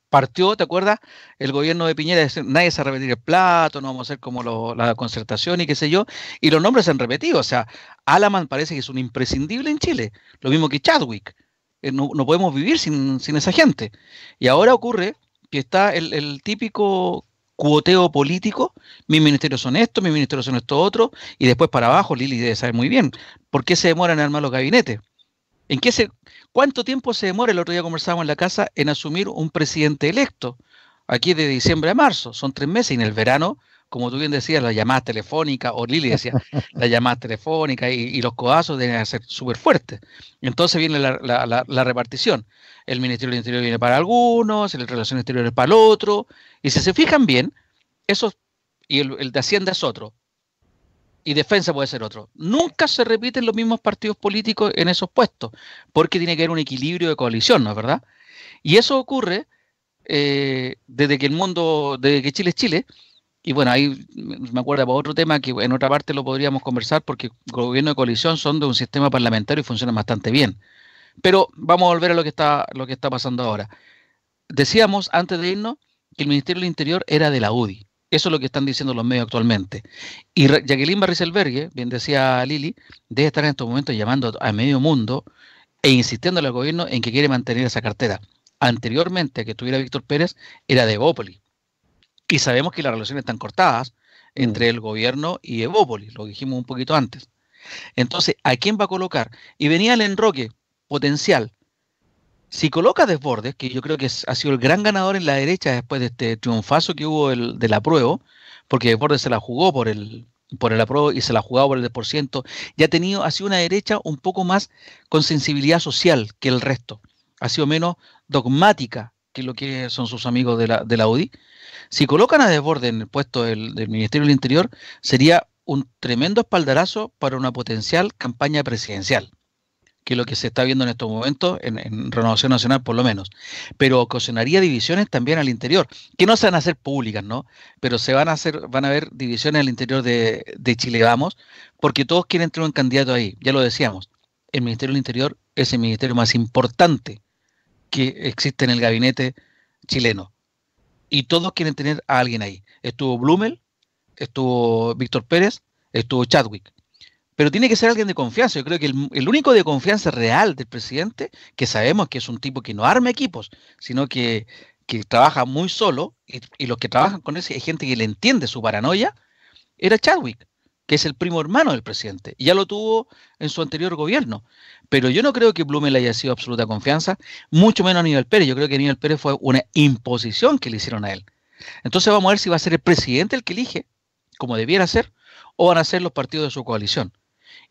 Speaker 1: Partió, ¿te acuerdas? El gobierno de Piñera decir, nadie se va a repetir el plato, no vamos a hacer como la concertación y qué sé yo. Y los nombres se han repetido. O sea, Alaman parece que es un imprescindible en Chile. Lo mismo que Chadwick. Eh, no, podemos vivir sin, esa gente. Y ahora ocurre que está el, típico cuoteo político, mis ministerios son estos, mis ministerios son estos otros, y después para abajo, Lili debe saber muy bien, ¿por qué se demoran en armar los gabinetes? ¿En qué se, ¿Cuánto tiempo se demora, el otro día conversábamos en la casa, en asumir un presidente electo? Aquí de diciembre a marzo, son tres meses, y en el verano como tú bien decías, las llamadas telefónicas, o Lili decía, las llamadas telefónicas y, los codazos deben ser súper fuertes. Entonces viene la, repartición. El Ministerio del Interior viene para algunos, el Relaciones Exteriores para el otro, y si se fijan bien, esos, y el, de Hacienda es otro, y defensa puede ser otro. Nunca se repiten los mismos partidos políticos en esos puestos, porque tiene que haber un equilibrio de coalición, ¿no es verdad? Y eso ocurre eh, desde que el mundo, desde que Chile es Chile, y bueno, ahí me acuerdo para otro tema que en otra parte lo podríamos conversar porque gobierno de coalición son de un sistema parlamentario y funcionan bastante bien. Pero vamos a volver a lo que está, lo que está pasando ahora. Decíamos antes de irnos que el Ministerio del Interior era de la UDI. Eso es lo que están diciendo los medios actualmente. Y Jacqueline Barriselbergue, bien decía Lili, debe estar en estos momentos llamando a medio mundo e insistiendo al gobierno en que quiere mantener esa cartera. Anteriormente a que estuviera Víctor Pérez, era de Bópoli y sabemos que las relaciones están cortadas entre mm. el gobierno y Evópolis, lo dijimos un poquito antes. Entonces, ¿a quién va a colocar? Y venía el enroque potencial. Si coloca Desbordes, que yo creo que ha sido el gran ganador en la derecha después de este triunfazo que hubo del, apruebo, porque Desbordes se la jugó por el, por apruebo y se la ha por el 10%, ya ha tenido, ha sido una derecha un poco más con sensibilidad social que el resto. Ha sido menos dogmática que lo que son sus amigos de la, de la UDI, si colocan a Desborde en el puesto del, Ministerio del Interior, sería un tremendo espaldarazo para una potencial campaña presidencial que es lo que se está viendo en estos momentos en, Renovación Nacional, por lo menos. Pero ocasionaría divisiones también al interior, que no se van a hacer públicas, ¿no? Pero se van a hacer, van a haber divisiones al interior de, de Chile Vamos, porque todos quieren tener un candidato ahí, ya lo decíamos. El Ministerio del Interior es el ministerio más importante que existe en el gabinete chileno. Y todos quieren tener a alguien ahí. Estuvo Blumel, estuvo Víctor Pérez, estuvo Chadwick. Pero tiene que ser alguien de confianza. Yo creo que el, único de confianza real del presidente, que sabemos que es un tipo que no arma equipos, sino que, que trabaja muy solo, y, los que trabajan con él hay gente que le entiende su paranoia, era Chadwick que es el primo hermano del presidente. ya lo tuvo en su anterior gobierno. Pero yo no creo que Blumen le haya sido absoluta confianza, mucho menos a Aníbal Pérez. Yo creo que Aníbal Pérez fue una imposición que le hicieron a él. Entonces vamos a ver si va a ser el presidente el que elige, como debiera ser, o van a ser los partidos de su coalición.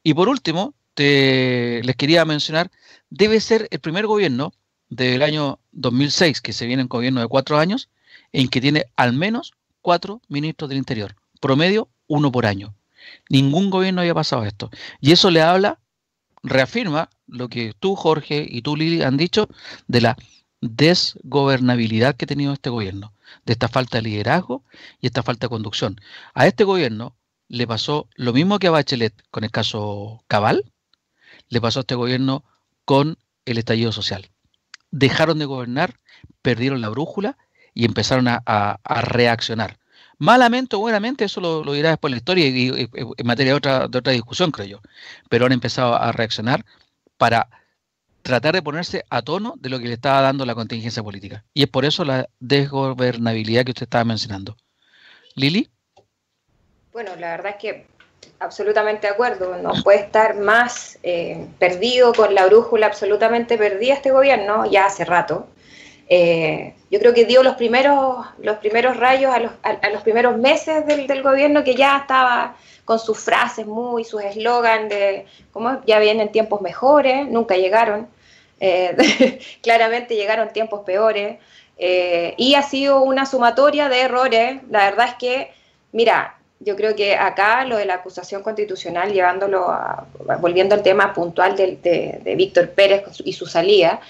Speaker 1: Y por último, te, les quería mencionar, debe ser el primer gobierno del año 2006, que se viene en gobierno de cuatro años, en que tiene al menos cuatro ministros del Interior, promedio uno por año. Ningún gobierno había pasado esto. Y eso le habla, reafirma lo que tú, Jorge, y tú, Lili, han dicho de la desgobernabilidad que ha tenido este gobierno, de esta falta de liderazgo y esta falta de conducción. A este gobierno le pasó lo mismo que a Bachelet con el caso Cabal, le pasó a este gobierno con el estallido social. Dejaron de gobernar, perdieron la brújula y empezaron a, a reaccionar. Malamente o buenamente, eso lo, dirá después la historia y, en materia de otra, otra discusión, creo yo. Pero han empezado a reaccionar para tratar de ponerse a tono de lo que le estaba dando la contingencia política. Y es por eso la desgobernabilidad que usted estaba mencionando.
Speaker 3: Lili. Bueno, la verdad es que absolutamente de acuerdo. No puede estar más eh, perdido con la brújula absolutamente perdida este gobierno, ya hace rato. Eh, yo creo que dio los primeros, los primeros rayos a los, a, los primeros meses del, gobierno que ya estaba con sus frases muy, sus eslogan de cómo ya vienen tiempos mejores, nunca llegaron, eh, claramente llegaron tiempos peores, eh, y ha sido una sumatoria de errores, la verdad es que, mira, yo creo que acá lo de la acusación constitucional, llevándolo a, volviendo al tema puntual de Víctor Pérez y su salida,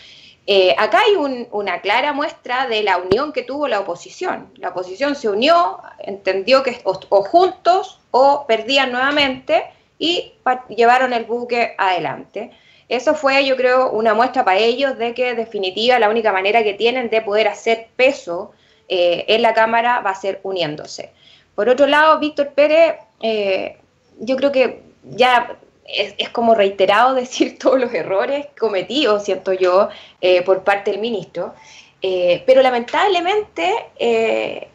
Speaker 3: eh, acá hay una clara muestra de la unión que tuvo la oposición. La oposición se unió, entendió que o, juntos o perdían nuevamente y llevaron el buque adelante. Eso fue, yo creo, una muestra para ellos de que, definitiva, la única manera que tienen de poder hacer peso eh, en la Cámara va a ser uniéndose. Por otro lado, Víctor Pérez, eh, yo creo que ya es, como reiterado decir todos los errores cometidos, siento yo, eh, por parte del ministro. Eh, pero lamentablemente, eh,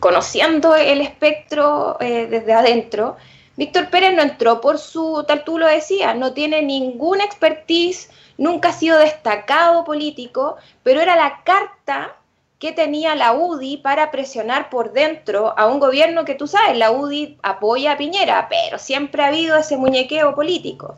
Speaker 3: conociendo el espectro desde adentro, Víctor Pérez no entró por su, tal tú lo decías, no tiene ninguna expertise, nunca ha sido destacado político, pero era la carta que tenía la UDI para presionar por dentro a un gobierno que tú sabes, la UDI apoya a Piñera, pero siempre ha habido ese muñequeo político.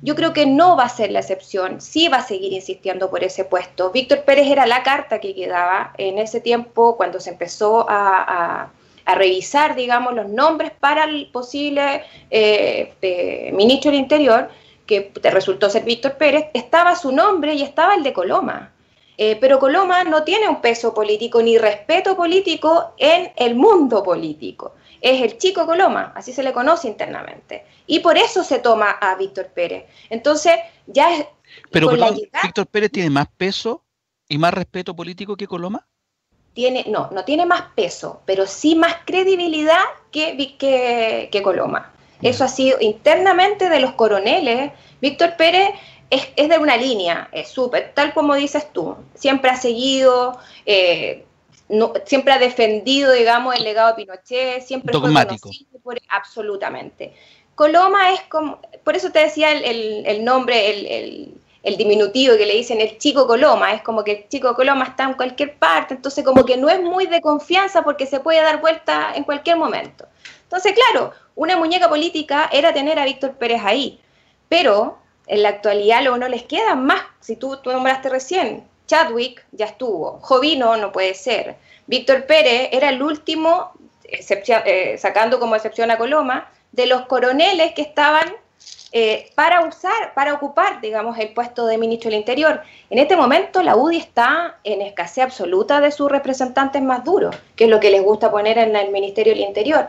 Speaker 3: Yo creo que no va a ser la excepción, sí va a seguir insistiendo por ese puesto. Víctor Pérez era la carta que quedaba en ese tiempo cuando se empezó a, revisar, digamos, los nombres para el posible eh, eh, ministro del Interior, que resultó ser Víctor Pérez, estaba su nombre y estaba el de Coloma. Eh, pero Coloma no tiene un peso político ni respeto político en el mundo político. Es el chico Coloma, así se le conoce internamente. Y por eso se toma a Víctor Pérez. Entonces, ya es... Pero Víctor
Speaker 1: Pérez tiene más peso y más respeto político que Coloma.
Speaker 3: Tiene, no, no tiene más peso, pero sí más credibilidad que, que Coloma. Eso ha sido internamente de los coroneles. Víctor Pérez es, de una línea, es súper, tal como dices tú, siempre ha seguido, eh, siempre ha defendido, digamos, el legado de Pinochet, siempre
Speaker 1: por,
Speaker 3: absolutamente. Coloma es como, por eso te decía el, nombre, el, el diminutivo que le dicen el chico Coloma, es como que el chico Coloma está en cualquier parte, entonces como que no es muy de confianza porque se puede dar vuelta en cualquier momento. Entonces, claro, una muñeca política era tener a Víctor Pérez ahí, pero en la actualidad luego no les queda más, si tú, tú nombraste recién, Chadwick ya estuvo, Jovino no puede ser, Víctor Pérez era el último, eh, sacando como excepción a Coloma, de los coroneles que estaban eh, para usar, para ocupar, digamos, el puesto de ministro del Interior. En este momento la UDI está en escasez absoluta de sus representantes más duros, que es lo que les gusta poner en el Ministerio del Interior.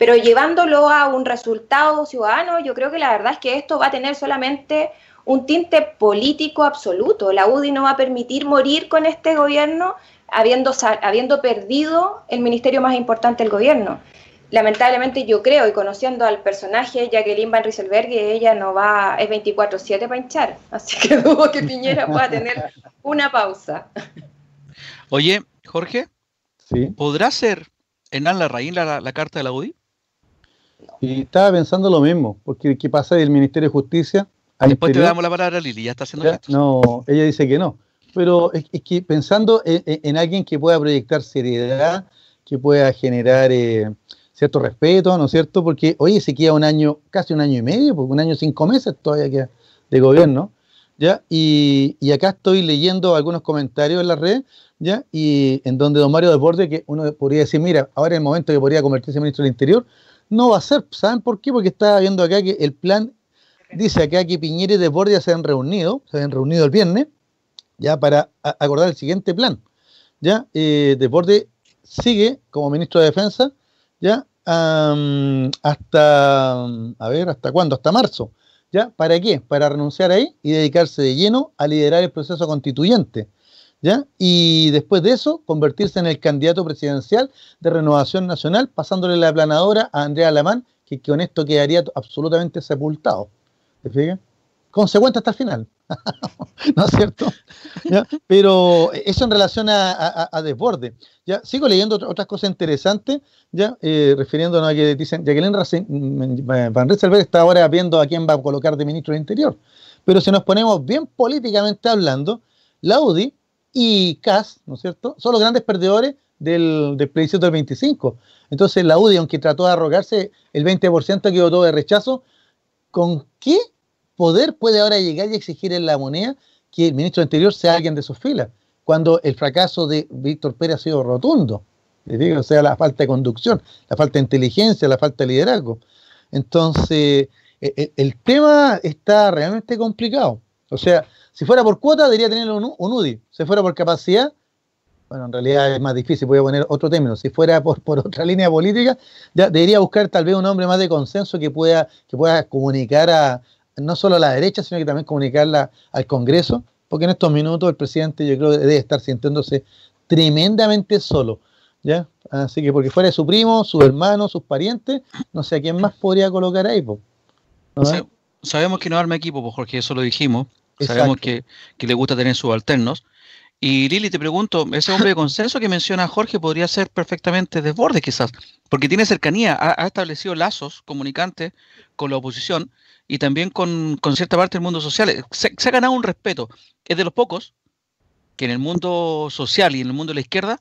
Speaker 3: Pero llevándolo a un resultado ciudadano, yo creo que la verdad es que esto va a tener solamente un tinte político absoluto. La UDI no va a permitir morir con este gobierno habiendo, habiendo perdido el ministerio más importante del gobierno. Lamentablemente yo creo, y conociendo al personaje Jacqueline Van Rieselberg, ella no va, es 24-7 para hinchar, así que dudo que Piñera pueda tener una pausa.
Speaker 1: Oye, Jorge, ¿Sí? ¿podrá ser en Al la, la, la carta de la UDI?
Speaker 2: Y estaba pensando lo mismo, porque ¿qué pasa del Ministerio de Justicia? Después te damos
Speaker 1: la palabra a Lili, ya está haciendo esto.
Speaker 2: No, ella dice que no. Pero es, que pensando en, alguien que pueda proyectar seriedad, que pueda generar eh, cierto respeto, ¿no es cierto? Porque, oye, se queda un año, casi un año y medio, porque un año cinco meses todavía queda de gobierno, ¿ya? Y, acá estoy leyendo algunos comentarios en la red, ¿ya? Y en donde don Mario Deporte, que uno podría decir, mira, ahora es el momento que podría convertirse en ministro del Interior, no va a ser, ¿saben por qué? Porque estaba viendo acá que el plan dice acá que Piñera y Desbordia se han reunido, se han reunido el viernes, ya para acordar el siguiente plan. Ya, eh, Borde sigue como ministro de Defensa, ya, hasta, a ver, ¿hasta cuándo? Hasta marzo. ¿Ya? ¿Para qué? Para renunciar ahí y dedicarse de lleno a liderar el proceso constituyente. Y después de eso, convertirse en el candidato presidencial de Renovación Nacional, pasándole la planadora a Andrea Alamán, que, con esto quedaría absolutamente sepultado. ¿se fijas? Consecuente hasta el final. ¿No es cierto? Pero eso en relación a, a, desborde. ¿ya? Sigo leyendo otras cosas interesantes, ¿ya? Eh, refiriéndonos a que dicen, Jacqueline mm, Van Rieselberg está ahora viendo a quién va a colocar de ministro de Interior. Pero si nos ponemos bien políticamente hablando, la UDI y CAS, ¿no es cierto?, son los grandes perdedores del, del plebiscito del 25. Entonces la UDI, aunque trató de arrogarse el 20% que votó de rechazo, ¿con qué poder puede ahora llegar y exigir en la moneda que el ministro del Interior sea alguien de sus filas? Cuando el fracaso de Víctor Pérez ha sido rotundo. O sea, la falta de conducción, la falta de inteligencia, la falta de liderazgo. Entonces, el, e, el tema está realmente complicado. O sea, si fuera por cuota, debería tener un, UDI. Si fuera por capacidad, bueno, en realidad es más difícil, voy a poner otro término, si fuera por, por otra línea política, ya debería buscar tal vez un hombre más de consenso que pueda, que pueda comunicar a, no solo a la derecha, sino que también comunicarla al Congreso, porque en estos minutos el presidente yo creo que debe estar sintiéndose tremendamente solo, ¿ya? Así que porque fuera su primo, su hermano, sus parientes, no sé a quién más podría colocar ahí,
Speaker 1: Sabemos que no arma equipo, pues Jorge, eso lo dijimos. Sabemos que, le gusta tener subalternos. Y Lili, te pregunto, ese hombre de consenso que menciona Jorge podría ser perfectamente desborde quizás, porque tiene cercanía, ha, establecido lazos comunicantes con la oposición y también con, cierta parte del mundo social. Se, ha ganado un respeto. Es de los pocos que en el mundo social y en el mundo de la izquierda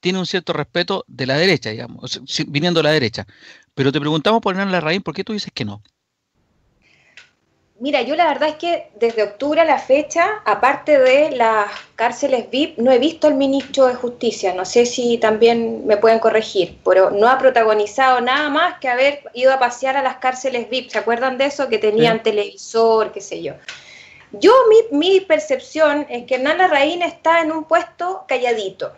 Speaker 1: tiene un cierto respeto de la derecha, digamos, viniendo de la derecha. Pero te preguntamos por la raíz, ¿por qué tú dices que no?
Speaker 3: Mira, yo la verdad es que desde octubre a la fecha, aparte de las cárceles VIP, no he visto al ministro de Justicia. No sé si también me pueden corregir, pero no ha protagonizado nada más que haber ido a pasear a las cárceles VIP. ¿Se acuerdan de eso? Que tenían televisor, qué sé yo. Yo, mi, mi percepción es que Hernán Raín está en un puesto calladito.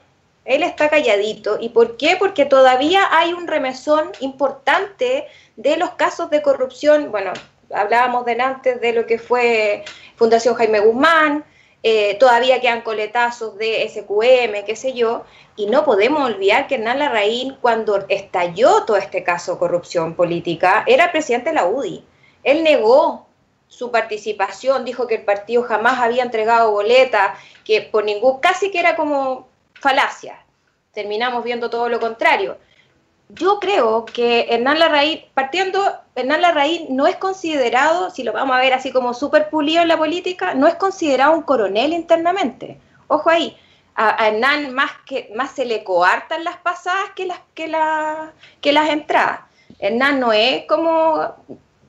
Speaker 3: Él está calladito. ¿Y por qué? Porque todavía hay un remesón importante de los casos de corrupción. Bueno, hablábamos delante de lo que fue Fundación Jaime Guzmán, eh, todavía quedan coletazos de SQM, qué sé yo, y no podemos olvidar que Hernán Larraín, cuando estalló todo este caso de corrupción política, era presidente de la UDI. Él negó su participación, dijo que el partido jamás había entregado boletas, que por ningún, casi que era como falacia. Terminamos viendo todo lo contrario yo creo que Hernán Larraín, partiendo, Hernán Larraín no es considerado, si lo vamos a ver así como súper pulido en la política, no es considerado un coronel internamente. Ojo ahí, a, Hernán más, que, más se le coartan las pasadas que las, que, que las entradas. Hernán no es como,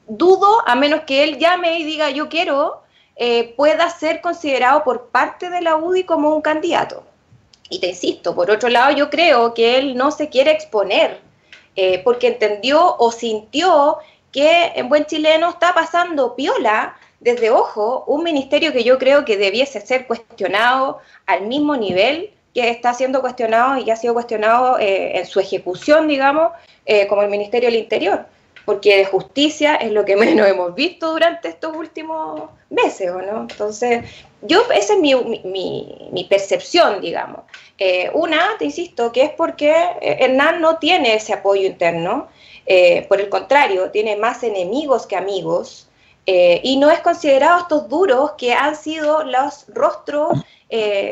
Speaker 3: dudo, a menos que él llame y diga yo quiero, eh, pueda ser considerado por parte de la UDI como un candidato. Y te insisto, por otro lado, yo creo que él no se quiere exponer eh, porque entendió o sintió que en buen chileno está pasando piola desde ojo un ministerio que yo creo que debiese ser cuestionado al mismo nivel que está siendo cuestionado y que ha sido cuestionado eh, en su ejecución, digamos, eh, como el Ministerio del Interior, porque de justicia es lo que menos hemos visto durante estos últimos meses, ¿o no? Entonces, yo, esa es mi, percepción, digamos. Eh, una, te insisto, que es porque eh, Hernán no tiene ese apoyo interno, eh, por el contrario, tiene más enemigos que amigos, y no es considerado estos duros que han sido los rostros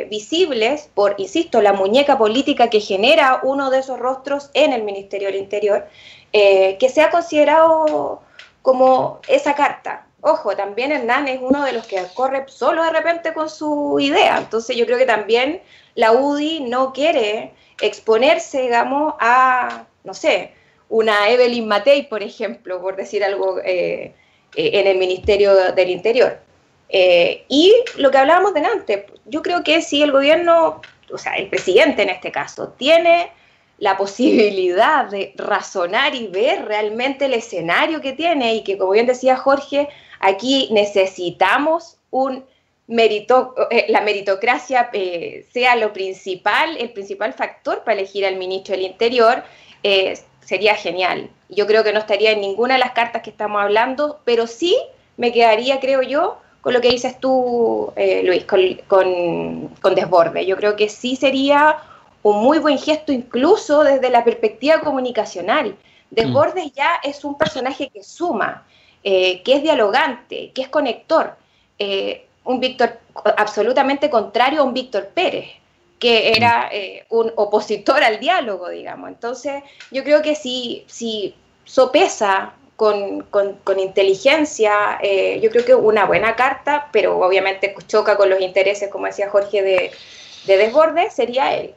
Speaker 3: visibles por, insisto, la muñeca política que genera uno de esos rostros en el Ministerio del Interior, que se ha considerado como esa carta, Ojo, también Hernán es uno de los que corre solo de repente con su idea. Entonces yo creo que también la UDI no quiere exponerse, digamos, a, no sé, una Evelyn Matei, por ejemplo, por decir algo eh, eh, en el Ministerio del Interior. Eh, y lo que hablábamos delante, yo creo que si el gobierno, o sea, el presidente en este caso, tiene la posibilidad de razonar y ver realmente el escenario que tiene y que, como bien decía Jorge, Aquí necesitamos un eh, la meritocracia eh, sea lo principal, el principal factor para elegir al ministro del Interior. Eh, sería genial. Yo creo que no estaría en ninguna de las cartas que estamos hablando, pero sí me quedaría, creo yo, con lo que dices tú, Luis, con, con, desborde. Yo creo que sí sería un muy buen gesto, incluso desde la perspectiva comunicacional. Mm. Desbordes ya es un personaje que suma. Eh, que es dialogante, que es conector. Eh, un Víctor absolutamente contrario a un Víctor Pérez, que era eh, un opositor al diálogo, digamos. Entonces, yo creo que si, si sopesa con, inteligencia, yo creo que una buena carta, pero obviamente choca con los intereses, como decía Jorge, de, de desborde, sería él.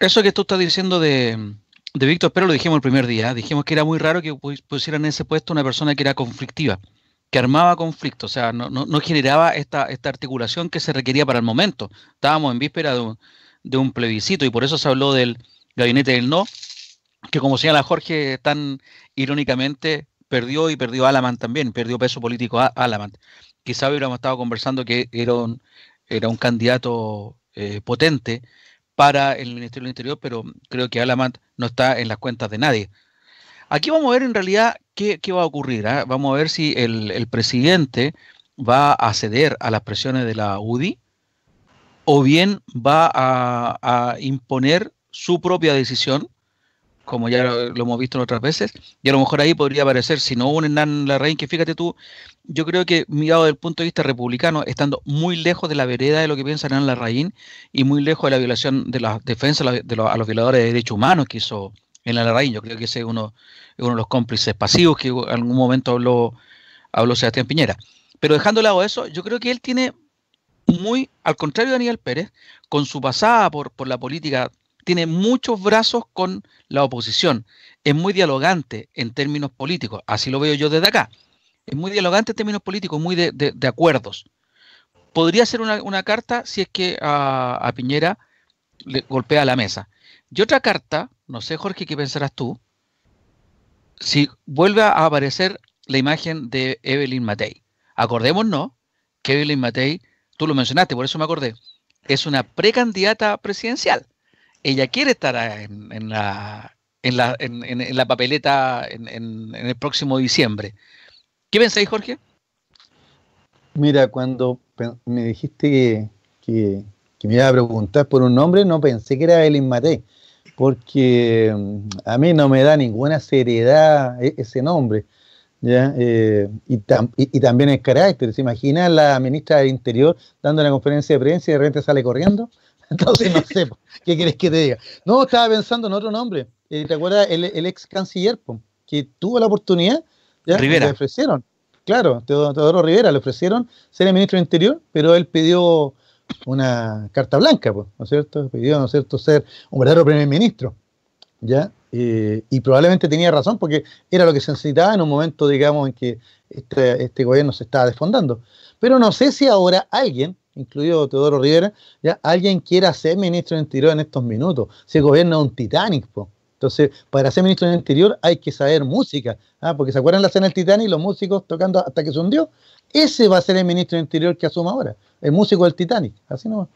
Speaker 1: Eso que tú estás diciendo de, de Víctor Pero lo dijimos el primer día, ¿eh? dijimos que era muy raro que pusieran en ese puesto una persona que era conflictiva, que armaba conflicto, o sea, no, generaba esta, articulación que se requería para el momento. Estábamos en víspera de un, plebiscito y por eso se habló del gabinete del no, que como señala Jorge tan irónicamente, perdió y perdió Alamán también, perdió peso político a Alamán. Quizá hubiéramos estado conversando que era un, era un candidato eh, potente, para el Ministerio del Interior, pero creo que Alamant no está en las cuentas de nadie. Aquí vamos a ver en realidad qué, qué va a ocurrir. ¿ah? Vamos a ver si el, presidente va a ceder a las presiones de la UDI o bien va a imponer su propia decisión como ya lo, hemos visto en otras veces, y a lo mejor ahí podría aparecer, si no un Hernán Larraín, que fíjate tú, yo creo que mirado desde el punto de vista republicano, estando muy lejos de la vereda de lo que piensa Hernán Larraín y muy lejos de la violación de la defensa de a los violadores de derechos humanos que hizo Hernán Larraín, yo creo que ese es uno, uno de los cómplices pasivos que en algún momento habló, habló Sebastián Piñera. Pero dejando de lado eso, yo creo que él tiene muy, al contrario de Daniel Pérez, con su pasada por, por la política tiene muchos brazos con la oposición. Es muy dialogante en términos políticos, así lo veo yo desde acá. Es muy dialogante en términos políticos, muy de, acuerdos. Podría ser una, carta si es que a, a, Piñera le golpea la mesa. Y otra carta, no sé Jorge, ¿qué pensarás tú? Si vuelve a aparecer la imagen de Evelyn Matei. Acordémonos que Evelyn Matei, tú lo mencionaste, por eso me acordé, es una precandidata presidencial ella quiere estar en, en la, en, la, en, la papeleta en, el próximo diciembre. ¿Qué pensáis, Jorge?
Speaker 2: Mira, cuando me dijiste que, me iba a preguntar por un nombre, no pensé que era El Maté, porque mm, a mí no me da ninguna seriedad e, ese nombre. ¿ya? Eh, y, y, también el carácter. ¿Se imagina la ministra del Interior dando una conferencia de prensa y de repente sale corriendo? Entonces no sé, ¿qué querés que te diga? No, estaba pensando en otro nombre. Eh, ¿Te acuerdas el, ex canciller que tuvo la oportunidad? Rivera. Le ofrecieron, claro, Teodoro Rivera le ofrecieron ser el ministro del Interior, pero él pidió una carta blanca, ¿no es cierto? Pidió, ¿no es cierto?, ser un verdadero primer ministro, ¿ya? Eh, y probablemente tenía razón porque era lo que se necesitaba en un momento, digamos, en que este, este gobierno se estaba desfondando. Pero no sé si ahora alguien incluido Teodoro Rivera, ya alguien quiera ser ministro del Interior en estos minutos. Se gobierna un Titanic, Entonces, para ser ministro del Interior hay que saber música. Ah, porque se acuerdan la escena del Titanic, los músicos tocando hasta que se hundió. Ese va a ser el ministro del Interior que asuma ahora, el músico del Titanic. Así nomás.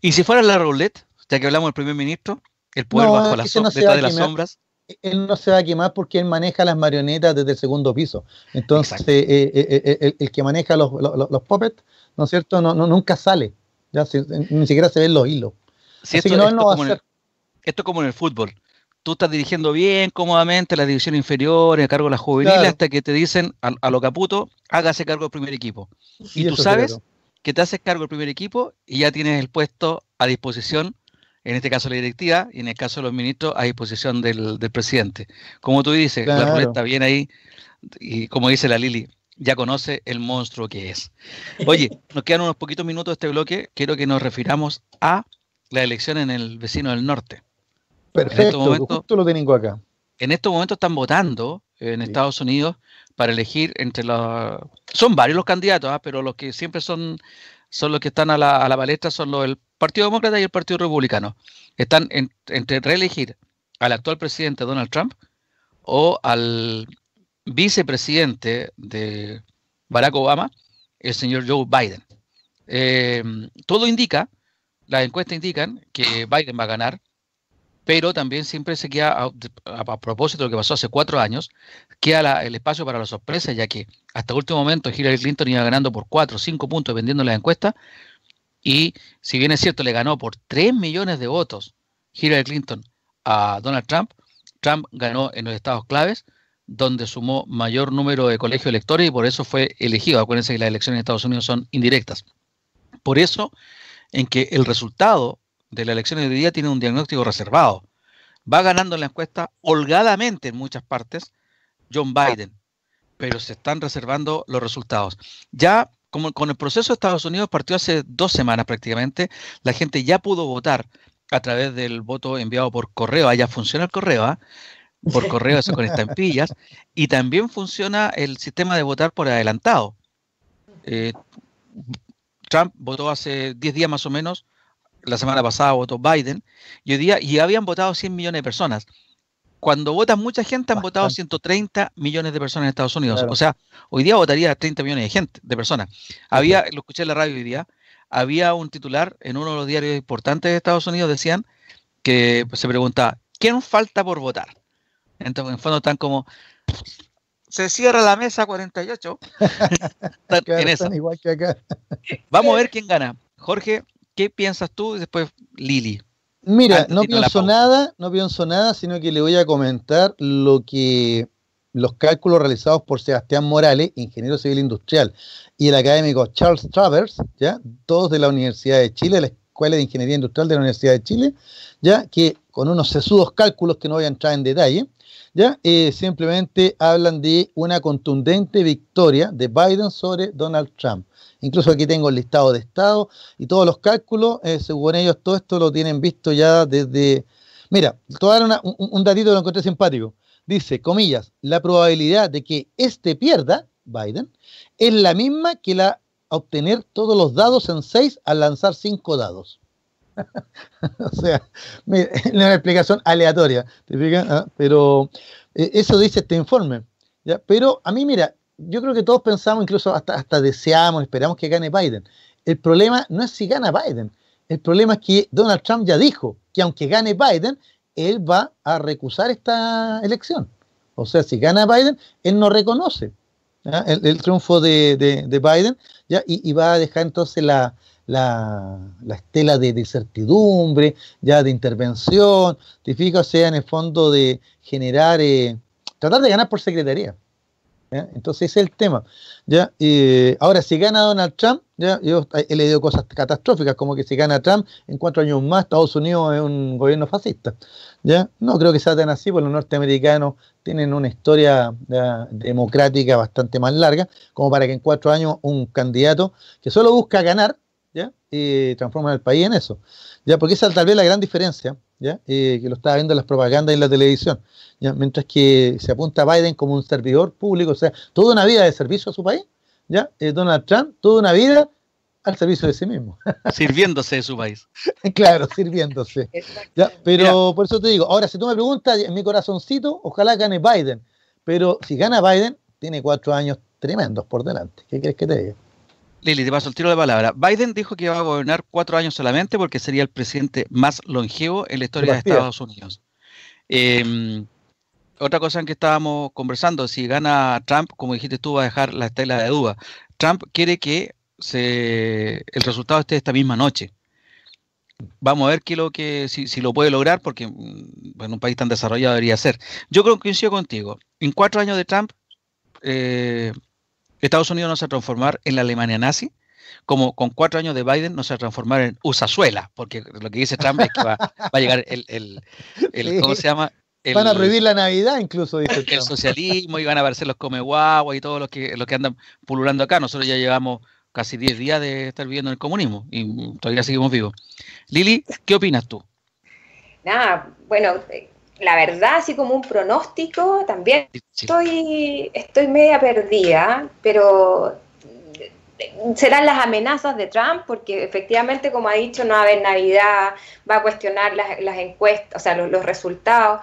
Speaker 1: ¿Y si fuera la roulette, ya que hablamos del primer ministro, el poder bajo
Speaker 2: la sombra de las sombras? él no se va a quemar porque él maneja las marionetas desde el segundo piso. Entonces, eh, eh, eh, el, que maneja los, los, puppets, ¿no es cierto? No, nunca sale. ni siquiera se ven los hilos. esto,
Speaker 1: es como en el fútbol. Tú estás dirigiendo bien, cómodamente, la división inferior, a cargo de la juvenil, hasta que te dicen a, lo caputo, hágase cargo del primer equipo.
Speaker 3: y tú sabes
Speaker 1: que te haces cargo del primer equipo y ya tienes el puesto a disposición en este caso la directiva, y en el caso de los ministros a disposición del, presidente. Como tú dices, la ruleta viene ahí, y como dice la Lili, ya conoce el monstruo que es. Oye, nos quedan unos poquitos minutos de este bloque, quiero que nos refiramos a la elección en el vecino del norte. Perfecto, en este momento,
Speaker 2: lo tengo acá.
Speaker 1: En estos momentos están votando en Estados Unidos para elegir entre los... Son varios los candidatos, ¿ah? pero los que siempre son son los que están a la, a la palestra, son los del Partido Demócrata y el Partido Republicano. Están entre reelegir al actual presidente Donald Trump o al vicepresidente de Barack Obama, el señor Joe Biden. Eh, todo indica, las encuestas indican que Biden va a ganar pero también siempre se queda, a, propósito de lo que pasó hace cuatro años, queda el espacio para la sorpresa, ya que hasta el último momento Hillary Clinton iba ganando por cuatro o cinco puntos, dependiendo de la encuesta, y si bien es cierto, le ganó por tres millones de votos Hillary Clinton a Donald Trump, Trump ganó en los estados claves, donde sumó mayor número de colegios electores y por eso fue elegido. Acuérdense que las elecciones en Estados Unidos son indirectas. Por eso, en que el resultado de la elección de hoy día tiene un diagnóstico reservado. Va ganando en la encuesta holgadamente en muchas partes John Biden, pero se están reservando los resultados. Ya como con el proceso de Estados Unidos partió hace dos semanas prácticamente, la gente ya pudo votar a través del voto enviado por correo. Allá ah, funciona el correo, ¿ah? por correo eso con estampillas, y también funciona el sistema de votar por adelantado. Eh, Trump votó hace 10 días más o menos la semana pasada votó Biden, y hoy día, y habían votado 100 millones de personas. Cuando votan mucha gente, han votado 130 millones de personas en Estados Unidos. O sea, hoy día votaría 30 millones de gente, de personas. Había, lo escuché en la radio hoy día, había un titular en uno de los diarios importantes de Estados Unidos, decían que pues, se preguntaba, ¿quién falta por votar? Entonces, en fondo están como, se cierra la mesa 48. en Vamos a ver quién gana. Jorge, ¿Qué piensas tú? después Lili.
Speaker 2: Mira, no pienso nada, no pienso nada, sino que le voy a comentar lo que los cálculos realizados por Sebastián Morales, ingeniero civil industrial, y el académico Charles Travers, ¿ya? todos de la Universidad de Chile, Escuela de Ingeniería Industrial de la Universidad de Chile, ya que con unos sesudos cálculos que no voy a entrar en detalle, ya eh, simplemente hablan de una contundente victoria de Biden sobre Donald Trump. Incluso aquí tengo el listado de Estado y todos los cálculos, eh, según ellos, todo esto lo tienen visto ya desde... Mira, toda un, un datito que lo encontré simpático. Dice, comillas, la probabilidad de que este pierda, Biden, es la misma que la obtener todos los dados en seis al lanzar cinco dados. o sea, es una explicación aleatoria, ah, Pero eh, eso dice este informe. ¿ya? Pero a mí, mira, yo creo que todos pensamos, incluso hasta, hasta deseamos, esperamos que gane Biden. El problema no es si gana Biden, el problema es que Donald Trump ya dijo que aunque gane Biden, él va a recusar esta elección. O sea, si gana Biden, él no reconoce. El, triunfo de, de, Biden, ¿ya? Y, va a dejar entonces la, la, estela de, incertidumbre, ya de intervención, te sea, en el fondo de generar, eh, tratar de ganar por secretaría. Entonces ese es el tema. ¿ya? ahora, si gana Donald Trump, ¿ya? yo he leído cosas catastróficas, como que si gana Trump, en cuatro años más Estados Unidos es un gobierno fascista. ¿ya? No creo que sea tan así, porque los norteamericanos tienen una historia democrática bastante más larga, como para que en cuatro años un candidato que solo busca ganar, ¿ya? Y transforma el país en eso, ¿ya? Porque esa tal vez la gran diferencia, ¿ya? Eh, que lo estaba viendo en las propagandas y en la televisión, ¿ya? Mientras que se apunta a Biden como un servidor público, o sea, toda una vida de servicio a su país, ¿ya? Eh, Donald Trump, toda una vida al servicio de sí mismo.
Speaker 1: Sirviéndose de su país.
Speaker 2: claro, sirviéndose. pero por eso te digo, ahora si tú me preguntas, en mi corazoncito, ojalá gane Biden. Pero si gana Biden, tiene cuatro años tremendos por delante. ¿Qué crees que te diga?
Speaker 1: Lili, te paso el tiro de palabra. Biden dijo que va a gobernar cuatro años solamente porque sería el presidente más longevo en la historia de Estados Unidos. Em, otra cosa en que estábamos conversando, si gana Trump, como dijiste tú, va a dejar la estela de duda. Trump quiere que el resultado esté esta misma noche. Vamos a ver si, lo puede lograr, porque mm, en un país tan desarrollado debería ser. Yo creo que coincido contigo. En cuatro años de Trump, eh, Estados Unidos no se va a transformar en la Alemania nazi, como con cuatro años de Biden no se va a transformar en Usazuela, porque lo que dice Trump es que va, a llegar el, ¿cómo se llama? van a prohibir la
Speaker 2: Navidad incluso, El
Speaker 1: socialismo, y van a aparecer los come y todos los que, los que andan pululando acá. Nosotros ya llevamos casi 10 días de estar viviendo el comunismo y todavía seguimos vivos. Lili, ¿qué opinas tú?
Speaker 3: Nada, bueno, la verdad, así como un pronóstico, también estoy, estoy media perdida, pero serán las amenazas de Trump, porque efectivamente, como ha dicho, no va a haber Navidad, va a cuestionar las, encuestas, o sea, los, los, resultados.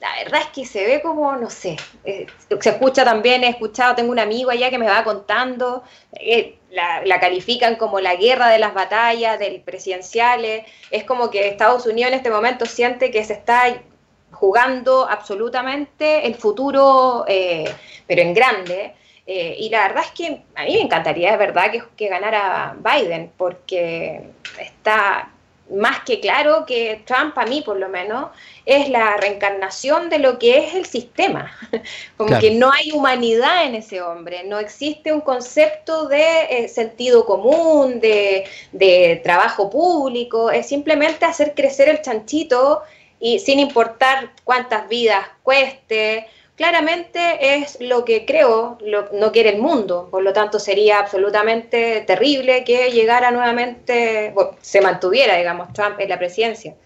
Speaker 3: La verdad es que se ve como, no sé, eh, se escucha también, he escuchado, tengo un amigo allá que me va contando, eh, la, califican como la guerra de las batallas, del presidenciales. Es como que Estados Unidos en este momento siente que se está jugando absolutamente el futuro, eh, pero en grande. Eh, y la verdad es que a mí me encantaría, de verdad, que, que ganara Biden, porque está, más que claro que Trump, a mí por lo menos, es la reencarnación de lo que es el sistema.
Speaker 2: Como que
Speaker 3: no hay humanidad en ese hombre, no existe un concepto de eh, sentido común, de, de trabajo público, es simplemente hacer crecer el chanchito y sin importar cuántas vidas cueste claramente es lo que creo no quiere el mundo. Por lo tanto, sería absolutamente terrible que llegara nuevamente, se mantuviera, digamos, Trump en la presidencia.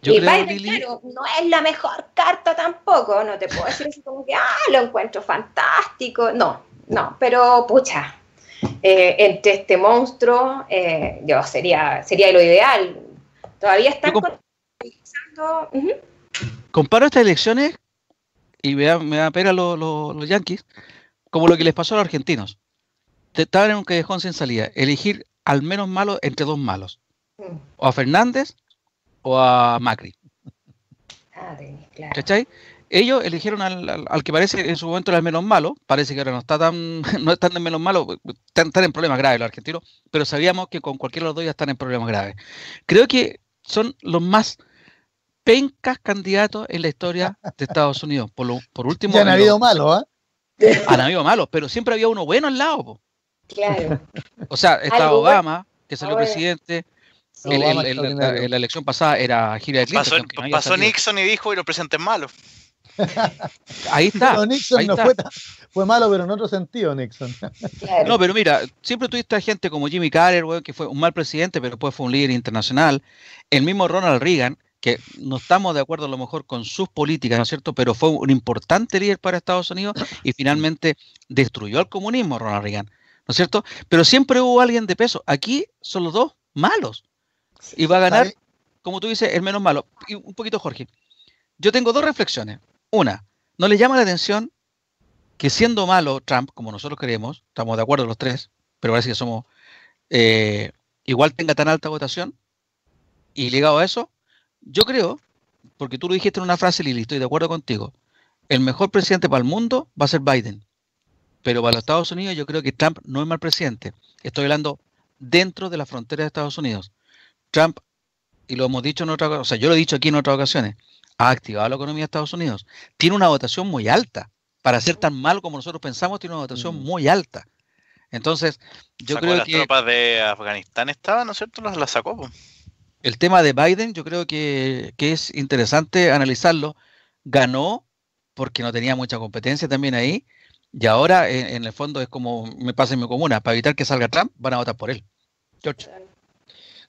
Speaker 3: y Biden, claro, no es la mejor carta tampoco, no te puedo decir así como que, ah, lo encuentro fantástico. No, no, pero pucha, eh, entre este monstruo, eh, yo sería, sería lo ideal. Todavía están
Speaker 1: Comparo estas elecciones y me da, me da pena los, Yankees, como lo que les pasó a los argentinos. Estaban en un callejón sin salida, elegir al menos malo entre dos malos, o a Fernández o a Macri. claro. ¿Cachai? Ellos eligieron al, al, que parece en su momento era el menos malo, parece que ahora no está tan, no están en menos malo, están, están, en problemas graves los argentinos, pero sabíamos que con cualquiera de los dos ya están en problemas graves. Creo que son los más pencas candidatos en la historia de Estados Unidos. Por, por último. Ya han habido malos, ¿eh? Han habido malos, pero siempre había uno bueno al lado. Claro. O sea, estaba Obama, que salió presidente. en la, elección pasada era Hillary Clinton. Pasó,
Speaker 4: Nixon y dijo y lo
Speaker 1: presentes malos. ahí está.
Speaker 2: Fue, malo, pero en otro sentido, Nixon.
Speaker 1: No, pero mira, siempre tuviste gente como Jimmy Carter, que fue un mal presidente, pero después fue un líder internacional. El mismo Ronald Reagan, que no estamos de acuerdo a lo mejor con sus políticas, ¿no es cierto? Pero fue un importante líder para Estados Unidos y finalmente destruyó al comunismo Ronald Reagan, ¿no es cierto? Pero siempre hubo alguien de peso. Aquí son los dos malos. Y va a ganar, como tú dices, el menos malo. un poquito, Jorge. Yo tengo dos reflexiones. Una, ¿no le llama la atención que siendo malo Trump, como nosotros creemos, estamos de acuerdo los tres, pero parece que somos, eh, igual tenga tan alta votación? Y ligado a eso, yo creo, porque tú lo dijiste en una frase, Lili, estoy de acuerdo contigo, el mejor presidente para el mundo va a ser Biden. Pero para los Estados Unidos yo creo que Trump no es mal presidente. Estoy hablando dentro de las fronteras de Estados Unidos. Trump, y lo hemos dicho en otra, o sea, yo lo he dicho aquí en otras ocasiones, ha activado la economía de Estados Unidos. Tiene una votación muy alta. Para ser tan malo como nosotros pensamos, tiene una votación mm. muy alta. Entonces, yo creo que. Las
Speaker 4: tropas de Afganistán estaban, ¿no es cierto? Las, sacó
Speaker 1: el tema de Biden, yo creo que, es interesante analizarlo. Ganó porque no tenía mucha competencia también ahí. Y ahora, eh, en, el fondo, es como me pasa en mi comuna. Para evitar que salga Trump, van a votar por él. George.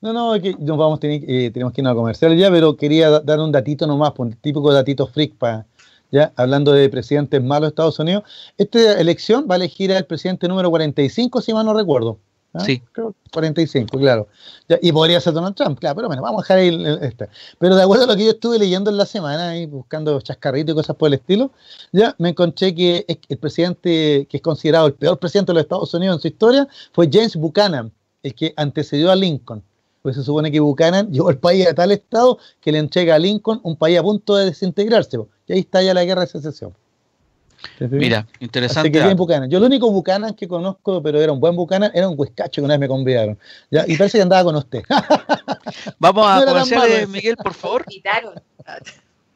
Speaker 2: No, no, vamos a tener, eh, tenemos que irnos a comercial ya, pero quería dar un datito nomás, un pues, típico datito freak para, ya, hablando de presidentes malos de Estados Unidos. Esta elección va a elegir al presidente número 45, si mal no recuerdo. ¿Ah? Sí. 45, claro. y podría ser Donald Trump, claro, pero bueno, vamos a dejar ahí este. Pero de acuerdo a lo que yo estuve leyendo en la semana, y buscando chascarritos y cosas por el estilo, ya me encontré que el presidente que es considerado el peor presidente de los Estados Unidos en su historia fue James Buchanan, el que antecedió a Lincoln. Pues se supone que Buchanan llevó el país a tal estado que le entrega a Lincoln un país a punto de desintegrarse. Y ahí está ya la guerra de secesión. Mira, interesante. Yo el único bucanas que conozco, pero era un buen bucanas, era un huescacho que una vez me convidaron. Y parece que andaba con usted. Vamos a no a
Speaker 1: Miguel, por favor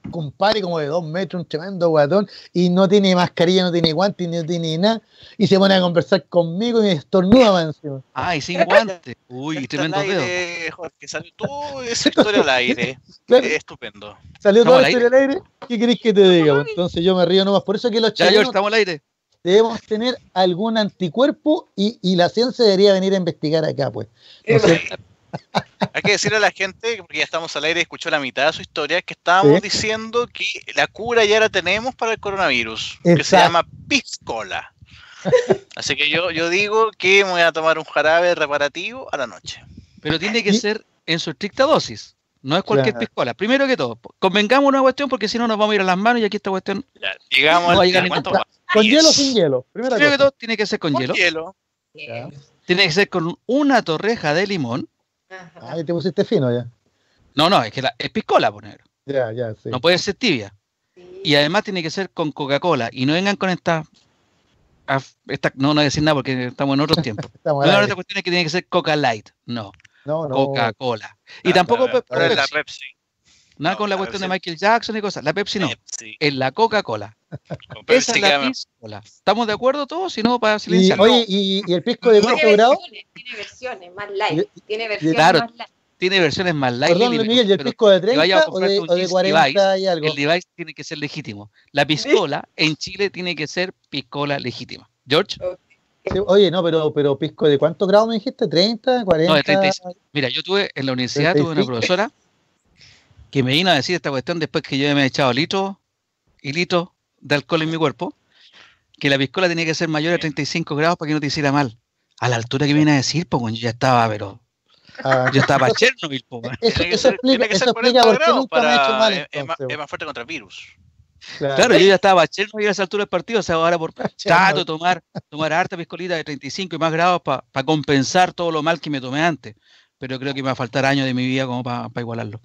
Speaker 2: compadre como de dos metros, un tremendo guatón, y no tiene mascarilla, no tiene guantes, no tiene nada, y se pone a conversar conmigo y me estornuda más Ah, y sin guantes.
Speaker 1: Uy, tremendo dedo.
Speaker 4: Jorge, salió toda esa historia al aire. estupendo.
Speaker 2: Salió toda la historia al aire. ¿Qué querés que te diga? Pues, entonces yo me río nomás. Por eso que los chicos. estamos al aire. Debemos tener algún anticuerpo y, la ciencia debería venir a investigar acá, pues.
Speaker 4: Hay que decirle a la gente, porque ya estamos al aire y escuchó la mitad de su historia, que estábamos diciendo que la cura ya la tenemos para el coronavirus,
Speaker 1: que se llama
Speaker 4: piscola. Así que yo, yo digo que voy a tomar un jarabe reparativo a la noche.
Speaker 1: Pero tiene que ser en su estricta dosis. No es cualquier piscola. Primero que todo, convengamos una cuestión porque si no nos vamos a ir a las manos y aquí esta cuestión Con hielo o sin
Speaker 2: hielo. Primero que todo,
Speaker 1: tiene que ser con, hielo. Tiene que ser con una torreja de limón Ah, y te pusiste fino ya. No, no, es que la, es piscola, poner Ya, ya, sí. No puede ser tibia. Y además tiene que ser con Coca-Cola. Y no vengan con esta, esta No, no voy a decir nada porque estamos en otros tiempos. la otra cuestión es que tiene que ser Coca Light. No. No, Coca-Cola. Y ah, tampoco La Pepsi. Nada con la, cuestión de Michael Jackson y cosas. La Pepsi no. Es la Coca-Cola. Esa es la piscola. ¿Estamos de acuerdo todos? Si no,
Speaker 2: para silenciar. Y, oye, ¿y, el pisco de cuánto grado?
Speaker 3: Tiene versiones más light. Tiene versiones más light.
Speaker 2: Tiene versiones más light. Perdón, Miguel, el pisco de 30 o de, de 40 y algo? El device
Speaker 1: tiene que ser legítimo. La piscola en Chile tiene que ser piscola legítima. George.
Speaker 2: oye, no, pero, pero pisco de cuánto grado me dijiste? ¿30? ¿40? No, de
Speaker 1: Mira, yo tuve en la universidad tuve una profesora que me vino a decir esta cuestión después que yo me he echado litros y litros de alcohol en mi cuerpo, que la piscola tenía que ser mayor a 35 grados para que no te hiciera mal. A la altura que me viene a decir, pues, yo ya estaba, pero ah. Yo estaba Chernobyl,
Speaker 4: Eso, es, más, fuerte contra el
Speaker 1: virus. Claro. yo ya estaba y a esa altura del partido, o sea, ahora por ah, trato tomar, tomar harta piscolita de 35 y más grados para compensar todo lo mal que me tomé antes. Pero creo que me va a faltar años de mi vida como para igualarlo.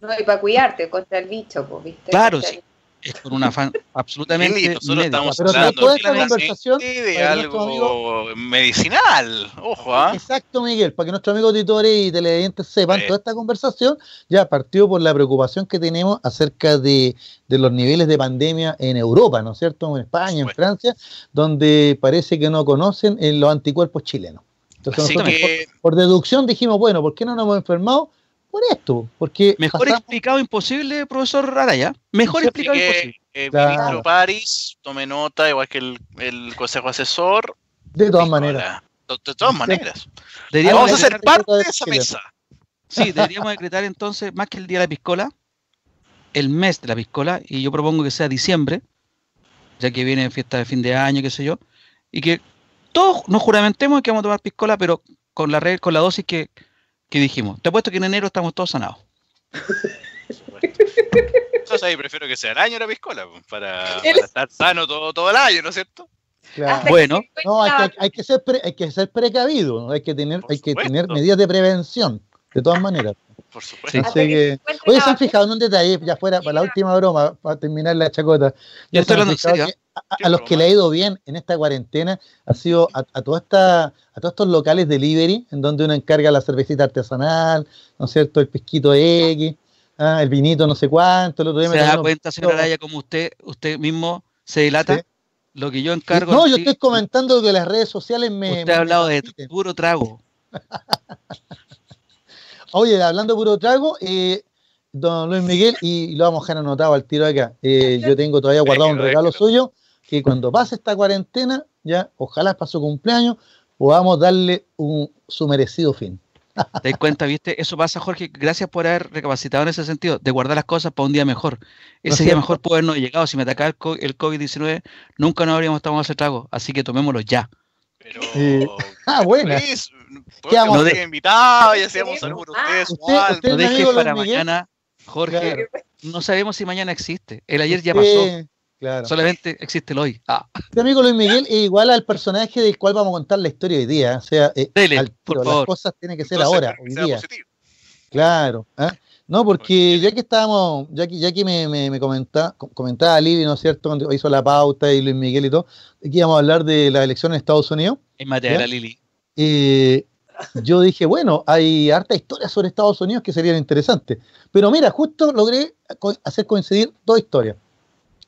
Speaker 3: No, hay para cuidarte contra el bicho, ¿viste? Claro, sí.
Speaker 2: Es por una afán absolutamente. nosotros Pero toda esta conversación de algo
Speaker 4: medicinal. Ojo, ¿ah?
Speaker 2: Exacto, Miguel. Para que nuestros amigos auditores y televidentes sepan, toda esta conversación ya partió por la preocupación que tenemos acerca de, los niveles de pandemia en Europa, ¿no es cierto? En España, en Francia, donde parece que no conocen eh, los anticuerpos chilenos. Entonces, por deducción dijimos, bueno, ¿por qué no nos hemos enfermado? por esto. Porque Mejor explicado imposible, profesor Araya. Mejor
Speaker 4: explicado imposible. Eh, ministro París, tome nota, igual que el, Consejo Asesor.
Speaker 2: De todas maneras.
Speaker 1: de, todas
Speaker 4: maneras. Vamos a ser
Speaker 2: parte de esa mesa.
Speaker 1: Sí, deberíamos decretar entonces, más que el día de la piscola, el mes de la piscola, y yo propongo que sea diciembre, ya que viene fiesta de fin de año, qué sé yo, y que todos nos juramentemos que vamos a tomar piscola, pero con la, red, con la dosis que que dijimos, te puesto que en enero estamos todos sanados.
Speaker 4: Entonces ahí prefiero que sea el año la piscola, pues, para, estar sano todo, todo el año, ¿no es cierto?
Speaker 2: Bueno, no, hay, que, hay que ser hay que ser precavido, hay que tener, hay que tener medidas de prevención, de todas maneras. Por supuesto. Ah, oye, se han fijado en un detalle, ya fuera, para la última broma, para terminar la chacota. Ya estoy hablando a, los que le ha ido bien en esta cuarentena ha sido a, toda esta, a todos estos locales delivery, en donde uno encarga la cervecita artesanal, ¿no es cierto? El pesquito X, ¿ah? el vinito no sé cuánto. El otro ¿Se da cuenta,
Speaker 1: señora como usted, usted mismo se dilata? Lo que yo encargo. No, yo estoy
Speaker 2: comentando que las redes sociales me. Usted ha hablado de puro trago. Oye, hablando puro trago, eh, don Luis Miguel, y lo vamos a dejar anotado al tiro acá. Eh, yo tengo todavía guardado un regalo suyo, que cuando pase esta cuarentena, ya, ojalá para su cumpleaños, podamos darle un, su merecido fin. Te das cuenta,
Speaker 1: viste, eso pasa, Jorge. Gracias por haber recapacitado en ese sentido, de guardar las cosas para un día mejor. Ese día mejor puede habernos llegado. Si me atacaba el COVID-19, nunca nos habríamos tomado ese trago. Así que tomémoslo ya.
Speaker 2: Ah, bueno
Speaker 1: ya no de... invitado y ah, ustedes. no para mañana, Jorge. No sabemos si mañana existe. El ayer ya pasó. Solamente existe el hoy. Ah.
Speaker 2: Este amigo Luis Miguel es igual al personaje del cual vamos a contar la historia hoy día. O sea, eh, las cosas tienen que ser ahora, hoy día. Claro. ¿ah? No, porque ya que estábamos, ya que, ya que me, comentaba, comentaba ¿no es cierto? Cuando hizo la pauta y Luis Miguel y todo, aquí íbamos a hablar de la elección en Estados Unidos. En
Speaker 4: materia, Lili.
Speaker 2: Eh, yo dije, bueno, hay harta historia sobre Estados Unidos que sería interesante Pero mira, justo logré hacer coincidir dos historias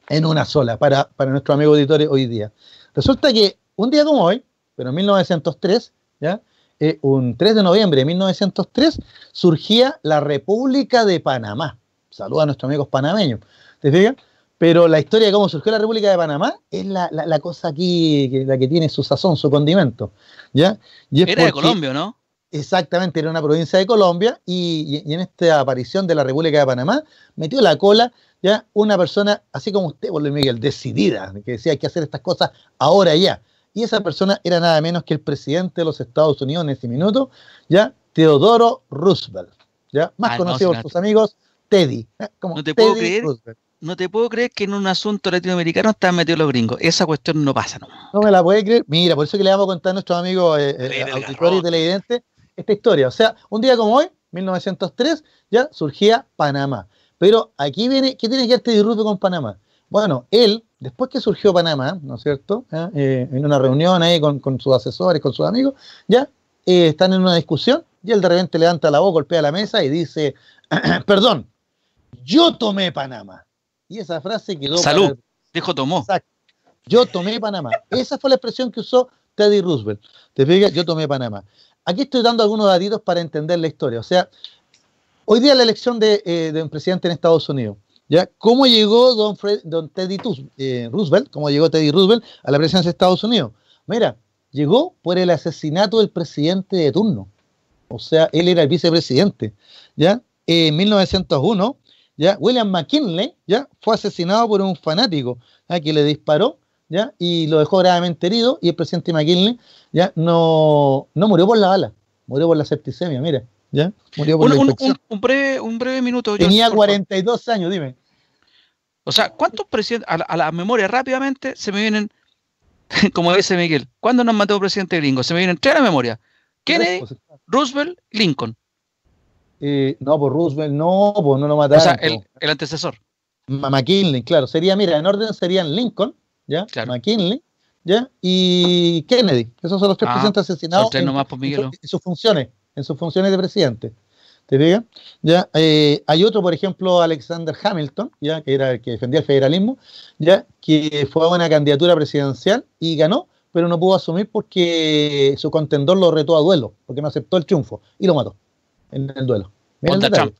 Speaker 2: en una sola para, para nuestro amigo auditores hoy día. Resulta que un día como hoy, pero en 1903, ¿ya? Eh, un 3 de noviembre de 1903, surgía la República de Panamá. Saluda a nuestros amigos panameños. ¿Te fijas? Pero la historia de cómo surgió la República de Panamá es la, cosa aquí, que, la que tiene su sazón, su condimento. ¿ya? Era de Colombia, ¿no? Exactamente, era una provincia de Colombia y, en esta aparición de la República de Panamá metió la cola ya una persona, así como usted, Bolívar Miguel, decidida, que decía hay que hacer estas cosas ahora ya. Y esa persona era nada menos que el presidente de los Estados Unidos en ese minuto, ya Teodoro Roosevelt, ya más ah, conocido por sus amigos Teddy. ¿eh? Como no te puedo creer
Speaker 1: no te puedo creer que en un asunto latinoamericano están metidos los gringos. Esa cuestión no pasa, ¿no?
Speaker 2: No me la puede creer. Mira, por eso que le vamos a contar a nuestros amigos eh, eh auditores y televidentes esta historia. O sea, un día como hoy, 1903, ya surgía Panamá. Pero aquí viene, ¿qué tiene que este disrupto con Panamá? Bueno, él, después que surgió Panamá, ¿no es cierto? ¿Ah? Eh, en una reunión ahí con, con, sus asesores, con sus amigos, ya eh, están en una discusión y él de repente levanta la voz, golpea la mesa y dice, perdón, yo tomé Panamá. Y esa frase quedó. Salud, dijo tomó. Exacto. Yo tomé Panamá. Esa fue la expresión que usó Teddy Roosevelt. Te fijas, yo tomé Panamá. Aquí estoy dando algunos datitos para entender la historia. O sea, hoy día la elección de, eh, un presidente en Estados Unidos. ¿Ya? ¿Cómo llegó don, Teddy eh, Roosevelt? ¿Cómo llegó Teddy Roosevelt a la presidencia de Estados Unidos? Mira, llegó por el asesinato del presidente de turno. O sea, él era el vicepresidente. ¿Ya? En 1901 William McKinley ¿ya? fue asesinado por un fanático que le disparó ¿ya? y lo dejó gravemente herido y el presidente McKinley ¿ya? No, murió por la bala, murió por la septicemia, mira. ¿ya? Murió por un, la Un, breve, un breve minuto. Tenía 42 años, dime. O
Speaker 1: sea, ¿cuántos presidentes, a la, memoria rápidamente se me vienen como dice Miguel, ¿cuándo nos mató el presidente gringo? Se me vienen tres a la memoria. Kennedy, pues, Roosevelt, Lincoln.
Speaker 2: Eh, no, por pues, Roosevelt, no, pues no lo mataron. O sea, pues. el, antecesor. McKinley, claro. Sería, mira, en orden serían Lincoln, ¿ya? McKinley, ¿ya? Y Kennedy. Esos son los tres ah, presidentes asesinados. Pues, en, sus funciones, en sus funciones de presidente. ¿Te diga? ¿Ya? Eh, hay otro, por ejemplo, Alexander Hamilton, ¿ya? que era el que defendía el federalismo, ¿ya? que fue a una candidatura presidencial y ganó, pero no pudo asumir porque su contendor lo retó a duelo, porque no aceptó el triunfo y lo mató en el duelo. Contra Trump.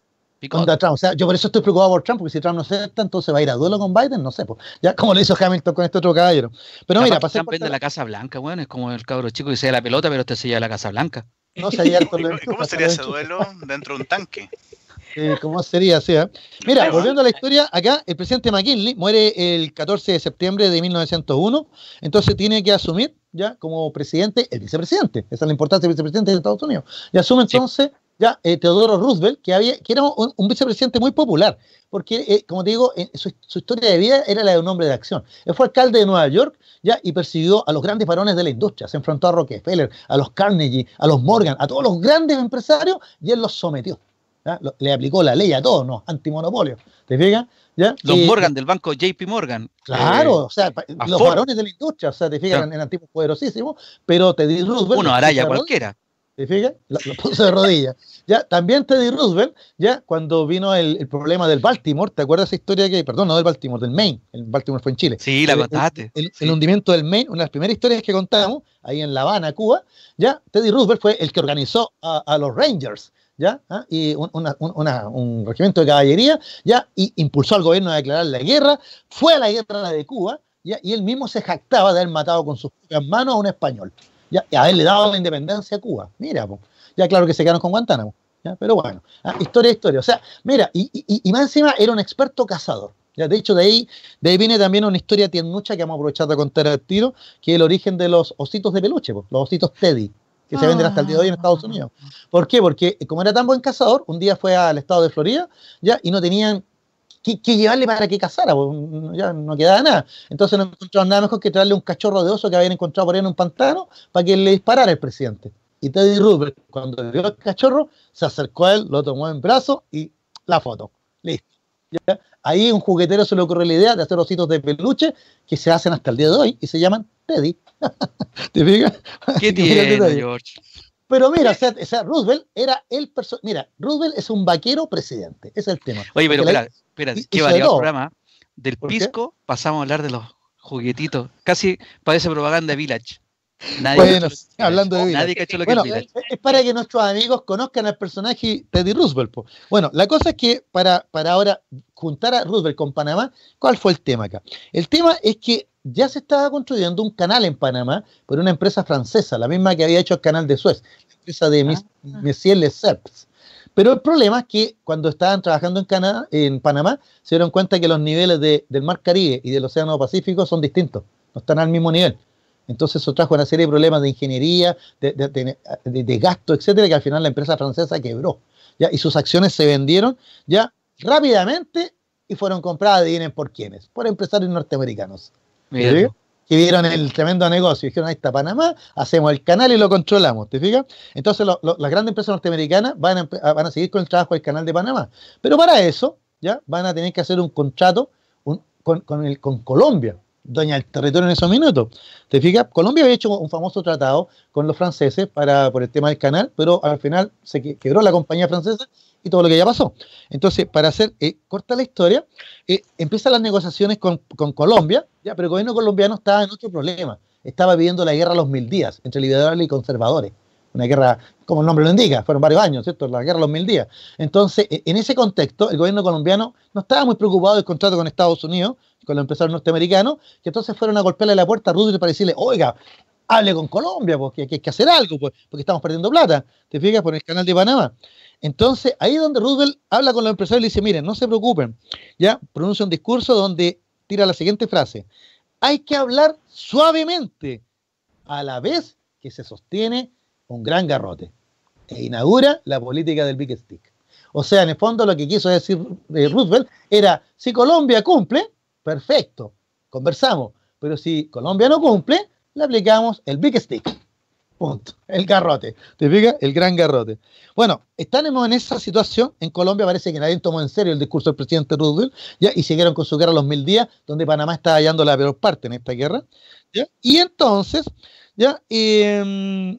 Speaker 2: Contra Trump. O sea, yo por eso estoy preocupado por Trump, porque si Trump no acepta, entonces va a ir a duelo con Biden, no sé. Pues. ya como lo hizo Hamilton con este otro caballero. Pero mira, pasa Trump vende
Speaker 1: la Casa Blanca, Bueno, es como el cabro chico que se la pelota, pero usted se lleva la Casa Blanca. No
Speaker 2: ¿Cómo sería ese duelo dentro de un tanque? Eh, ¿Cómo sería? Sí, ¿eh? Mira, volviendo a la historia, acá el presidente McKinley muere el 14 de septiembre de 1901, entonces tiene que asumir ya como presidente el vicepresidente. Esa es la importancia del vicepresidente de Estados Unidos. Y asume entonces eh, Teodoro Roosevelt, que, había, que era un, vicepresidente muy popular, porque, eh, como te digo, su, historia de vida era la de un hombre de acción. Él fue alcalde de Nueva York y persiguió a los grandes varones de la industria, se enfrentó a Rockefeller, a los Carnegie, a los Morgan, a todos los grandes empresarios y él los sometió. le aplicó la ley a todos, ¿no? Antimonopolio, ¿te fijas? Los eh, Morgan del
Speaker 1: banco JP Morgan.
Speaker 2: Claro, o sea, los varones de la industria, o sea, te fijan eran, poderosísimos, pero te di Roosevelt. Uno, Araya, cualquiera. ¿Te de rodillas. Ya, también Teddy Roosevelt, ya cuando vino el, problema del Baltimore, ¿te acuerdas esa historia que, perdón, no del Baltimore, del Maine? El Baltimore fue en Chile. Sí, la contaste. El, hundimiento del Maine, una de las primeras historias que contamos ahí en La Habana, Cuba, ya Teddy Roosevelt fue el que organizó a, los Rangers. ¿Ya? ¿ah? Y un, regimiento de caballería, ¿ya? Y impulsó al gobierno a declarar la guerra, fue a la guerra de Cuba, ¿ya? Y él mismo se jactaba de haber matado con sus manos a un español ya, él le dado la independencia a Cuba. Mira, ya claro que se quedaron con Guantánamo, pero bueno, ah, historia, historia. O sea, mira, y, y, más encima era un experto cazador. Ya, de hecho, de ahí, de viene también una historia tiernucha que vamos a aprovechar de contar al tiro, que es el origen de los ositos de peluche, los ositos Teddy que se venden hasta el día de hoy en Estados ah. Unidos. ¿Por qué? Porque eh, como era tan buen cazador, un día fue al estado de Florida ya y no tenían ¿qué, llevarle para que casara? Pues, ya no quedaba nada. Entonces no encontraron nada mejor que traerle un cachorro de oso que habían encontrado por ahí en un pantano para que le disparara el presidente. Y Teddy Rupert, cuando vio el cachorro, se acercó a él, lo tomó en brazo y la foto. Listo. Ahí un juguetero se le ocurrió la idea de hacer ositos de peluche que se hacen hasta el día de hoy y se llaman Teddy. ¿Te ¿Qué tiene, George? Pero mira, o sea, Roosevelt era el personaje. Mira, Roosevelt es un vaquero presidente, es el tema. Oye, pero espera,
Speaker 1: espera, qué el programa. Del pisco pasamos a hablar de los juguetitos. Casi parece propaganda Village
Speaker 2: bueno, hablando de es, para que nuestros amigos conozcan al personaje Teddy Roosevelt. Bueno, la cosa es que para, para ahora juntar a Roosevelt con Panamá, ¿cuál fue el tema acá? El tema es que ya se estaba construyendo un canal en Panamá por una empresa francesa, la misma que había hecho el canal de Suez, la empresa de ah, ah. Messier Pero el problema es que cuando estaban trabajando en, Canadá, en Panamá, se dieron cuenta que los niveles del Mar Caribe y del Océano Pacífico son distintos, no están al mismo nivel. Entonces eso trajo una serie de problemas de ingeniería, de, gasto, etcétera, que al final la empresa francesa quebró. Y sus acciones se vendieron ya rápidamente y fueron compradas, vienen por quiénes, por empresarios norteamericanos. Que dieron el tremendo negocio dijeron, ahí está Panamá, hacemos el canal y lo controlamos, ¿te fijas? Entonces las grandes empresas norteamericanas van a, ah, van a seguir con el trabajo del canal de Panamá. Pero para eso, ¿ya? Van a tener que hacer un contrato con, con Colombia, daña el territorio en esos minutos. ¿Te fijas? Colombia había hecho un famoso tratado con los franceses por el tema del canal, pero al final se quebró la compañía francesa y todo lo que ya pasó. Entonces, para hacer eh, corta la historia, eh, empiezan las negociaciones con, Colombia, ya, pero el gobierno colombiano estaba en otro problema. Estaba viviendo la guerra a los mil días entre liberales y conservadores. Una guerra, como el nombre lo indica, fueron varios años, ¿cierto? La guerra a los mil días. Entonces, e, en ese contexto, el gobierno colombiano no estaba muy preocupado del contrato con Estados Unidos, con los empresarios norteamericanos, que entonces fueron a golpearle la puerta a Roosevelt para decirle, oiga, hable con Colombia, porque pues, hay que hacer algo, pues, porque estamos perdiendo plata, te fijas, por el canal de Panamá. Entonces, ahí es donde Roosevelt habla con los empresarios y le dice, miren, no se preocupen, ya pronuncia un discurso donde tira la siguiente frase, hay que hablar suavemente, a la vez que se sostiene un gran garrote, e inaugura la política del Big Stick. O sea, en el fondo lo que quiso decir eh, Roosevelt era, si Colombia cumple, perfecto, conversamos. Pero si Colombia no cumple, le aplicamos el big stick. Punto. El garrote. ¿Te fijas? El gran garrote. Bueno, estamos en esa situación. En Colombia parece que nadie tomó en serio el discurso del presidente Roosevelt ¿ya? y siguieron con su guerra los mil días, donde Panamá está hallando la peor parte en esta guerra. Y entonces, ¿ya? Em,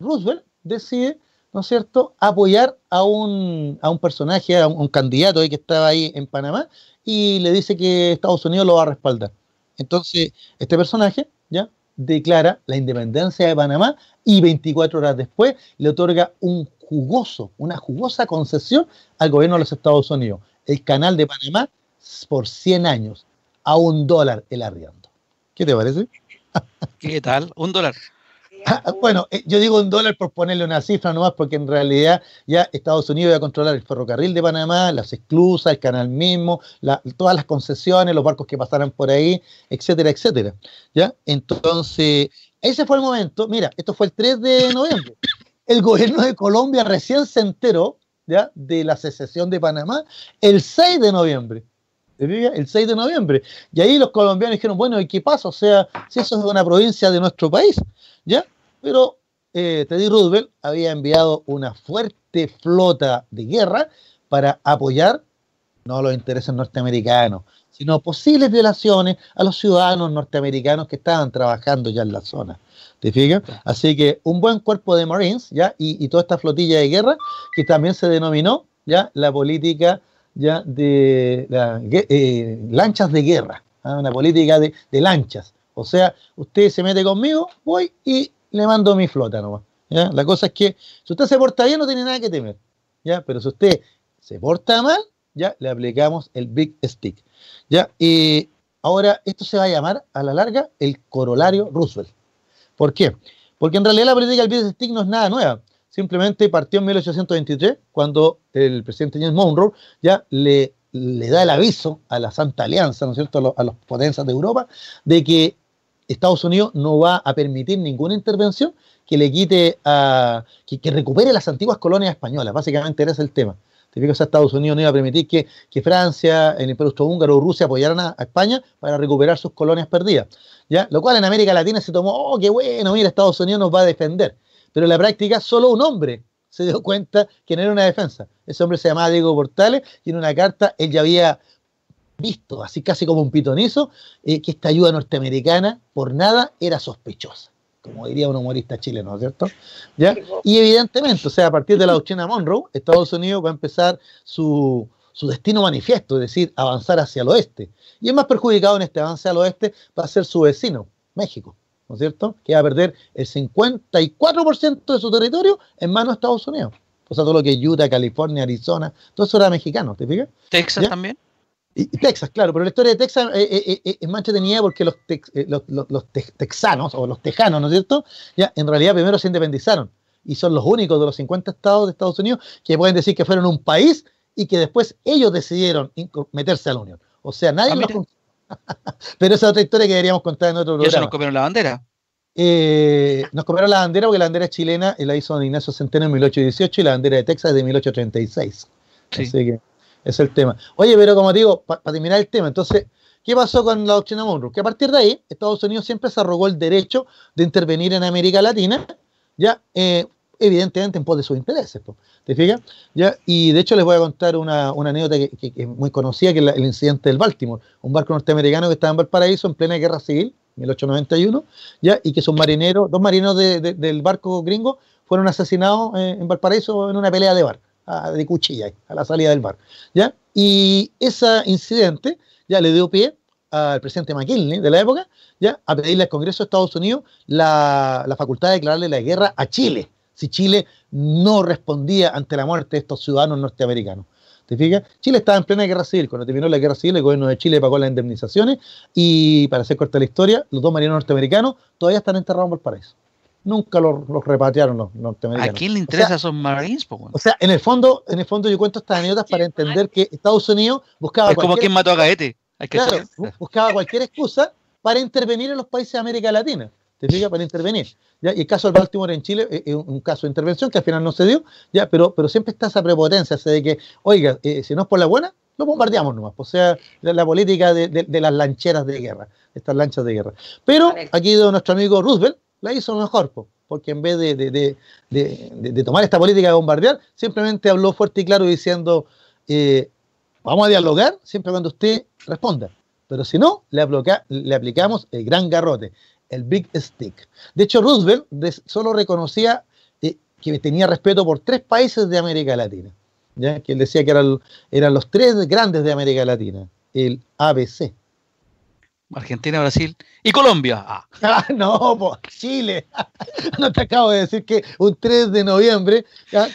Speaker 2: Roosevelt decide ¿no es cierto?, apoyar a un, a un personaje, a un, candidato que estaba ahí en Panamá y le dice que Estados Unidos lo va a respaldar. Entonces, este personaje, ¿ya? declara la independencia de Panamá y 24 horas después le otorga un jugoso, una jugosa concesión al gobierno de los Estados Unidos. El canal de Panamá por 100 años, a un dólar el arriendo. ¿Qué te parece?
Speaker 1: ¿Qué tal? Un dólar.
Speaker 2: Ah, ah, bueno, eh, yo digo un dólar por ponerle una cifra nomás, porque en realidad ya Estados Unidos iba a controlar el ferrocarril de Panamá, las esclusas, el canal mismo, todas las concesiones, los barcos que pasaran por ahí, etcétera, etcétera. ¿ya? Entonces, ese fue el momento, mira, esto fue el 3 de noviembre. El gobierno de Colombia recién se enteró ¿ya? de la secesión de Panamá el 6 de noviembre el 6 de noviembre. Y ahí los colombianos dijeron, bueno, ¿y qué pasa? O sea, si eso es una provincia de nuestro país, ¿ya? pero eh, Teddy Roosevelt había enviado una fuerte flota de guerra para apoyar no los intereses norteamericanos, sino posibles violaciones a los ciudadanos norteamericanos que estaban trabajando ya en la zona. ¿Te fijas? Así que un buen cuerpo de Marines, ¿ya? Y, toda esta flotilla de guerra, que también se denominó, ¿ya? La política, ¿ya? De eh, lanchas de guerra, ¿ah? una política de lanchas. O sea, usted se mete conmigo, voy y le mando mi flota nomás. La cosa es que si usted se porta bien no tiene nada que temer, ¿ya? pero si usted se porta mal, ya le aplicamos el Big Stick. ¿ya? Y ahora esto se va a llamar a la larga el corolario Roosevelt. ¿Por qué? Porque en realidad la política del Big Stick no es nada nueva simplemente partió en 1823, cuando el presidente James Monroe ya le, da el aviso a la Santa Alianza, ¿no es cierto?, a, los, a potencias de Europa, de que Estados Unidos no va a permitir ninguna intervención que le quite a, que, recupere las antiguas colonias españolas. Básicamente era ese el tema. ¿Te fijas? Estados Unidos no iba a permitir que, que Francia, el Imperio Húngaro o Rusia apoyaran a, España para recuperar sus colonias perdidas. ¿ya? Lo cual en América Latina se tomó, oh, qué bueno, mira, Estados Unidos nos va a defender. Pero en la práctica solo un hombre se dio cuenta que no era una defensa. Ese hombre se llamaba Diego Portales y en una carta él ya había visto, así casi como un pitonizo, eh, que esta ayuda norteamericana por nada era sospechosa, como diría un humorista chileno, es cierto? ¿Ya? Y evidentemente, o sea, a partir de la doctrina Monroe, Estados Unidos va a empezar su, su destino manifiesto, es decir, avanzar hacia el oeste. Y el más perjudicado en este avance al oeste va a ser su vecino, México. ¿no es cierto? Que va a perder el 54% de su territorio en manos de Estados Unidos. O sea, todo lo que es Utah, California, Arizona, todo eso era mexicano, ¿te fijas? ¿Texas también? Y, Texas, claro, pero la historia de Texas eh, eh, eh, eh es más entretenida porque los, eh, los, texanos o los tejanos, ¿no es cierto? Ya, en realidad primero se independizaron y son los únicos de los 50 estados de Estados Unidos que pueden decir que fueron un país y que después ellos decidieron meterse a la Unión. O sea, nadie ah, Pero esa es otra historia que deberíamos contar en otro programa. ya eso nos comieron la bandera? nos comieron la bandera porque la bandera chilena la hizo Ignacio Centeno en 1818 y la bandera de Texas es de 1836. Así que es el tema. Oye, pero como digo, para terminar el tema, entonces, ¿qué pasó con la doctrina Monroe? Que a partir de ahí, Estados Unidos siempre se arrogó el derecho de intervenir en América Latina, ya, eh, evidentemente en pos de sus intereses, ¿te fijas? ¿Ya? Y de hecho les voy a contar una, anécdota que, es muy conocida, que es el incidente del Baltimore, un barco norteamericano que estaba en Valparaíso en plena guerra civil, 1891, ¿ya? y que sus marineros, dos marineros de, del barco gringo fueron asesinados eh, en Valparaíso en una pelea de barco de cuchilla a la salida del bar. ¿ya? Y ese incidente ya le dio pie al presidente McKinley de la época ¿ya? a pedirle al Congreso de Estados Unidos la, facultad de declararle la guerra a Chile si Chile no respondía ante la muerte de estos ciudadanos norteamericanos. ¿Te fijas? Chile estaba en plena guerra civil. Cuando terminó la guerra civil, el gobierno de Chile pagó las indemnizaciones y, para hacer corta la historia, los dos marinos norteamericanos todavía están enterrados en Valparaíso nunca los, repatriaron los norteamericanos. ¿A quién le interesa
Speaker 1: son Marines?
Speaker 2: O sea, en el fondo, en el fondo yo cuento estas anécdotas para entender que Estados Unidos buscaba. Es como quien mató a Gaete. buscaba cualquier excusa para intervenir en los países de América Latina. ¿Te fijas? Para intervenir. Y el caso del Baltimore en Chile eh, es un caso de intervención que al final no se dio, ¿ya? Pero, pero siempre está esa prepotencia, de que, oiga, eh, si no es por la buena, lo bombardeamos nomás. Pues, o sea, la, política de, las lancheras de guerra, estas lanchas de guerra. Pero aquí nuestro amigo Roosevelt, la hizo mejor, porque en vez de, tomar esta política de bombardear, simplemente habló fuerte y claro diciendo, eh, vamos a dialogar siempre cuando usted responda, pero si no, le, aplicamos el gran garrote, el big stick. De hecho, Roosevelt solo reconocía eh, que tenía respeto por tres países de América Latina, ¿ya? que él decía que eran, eran los tres grandes de América Latina, el ABC, Argentina, Brasil y Colombia. Ah, ah no, Chile. no te acabo de decir que un 3 de noviembre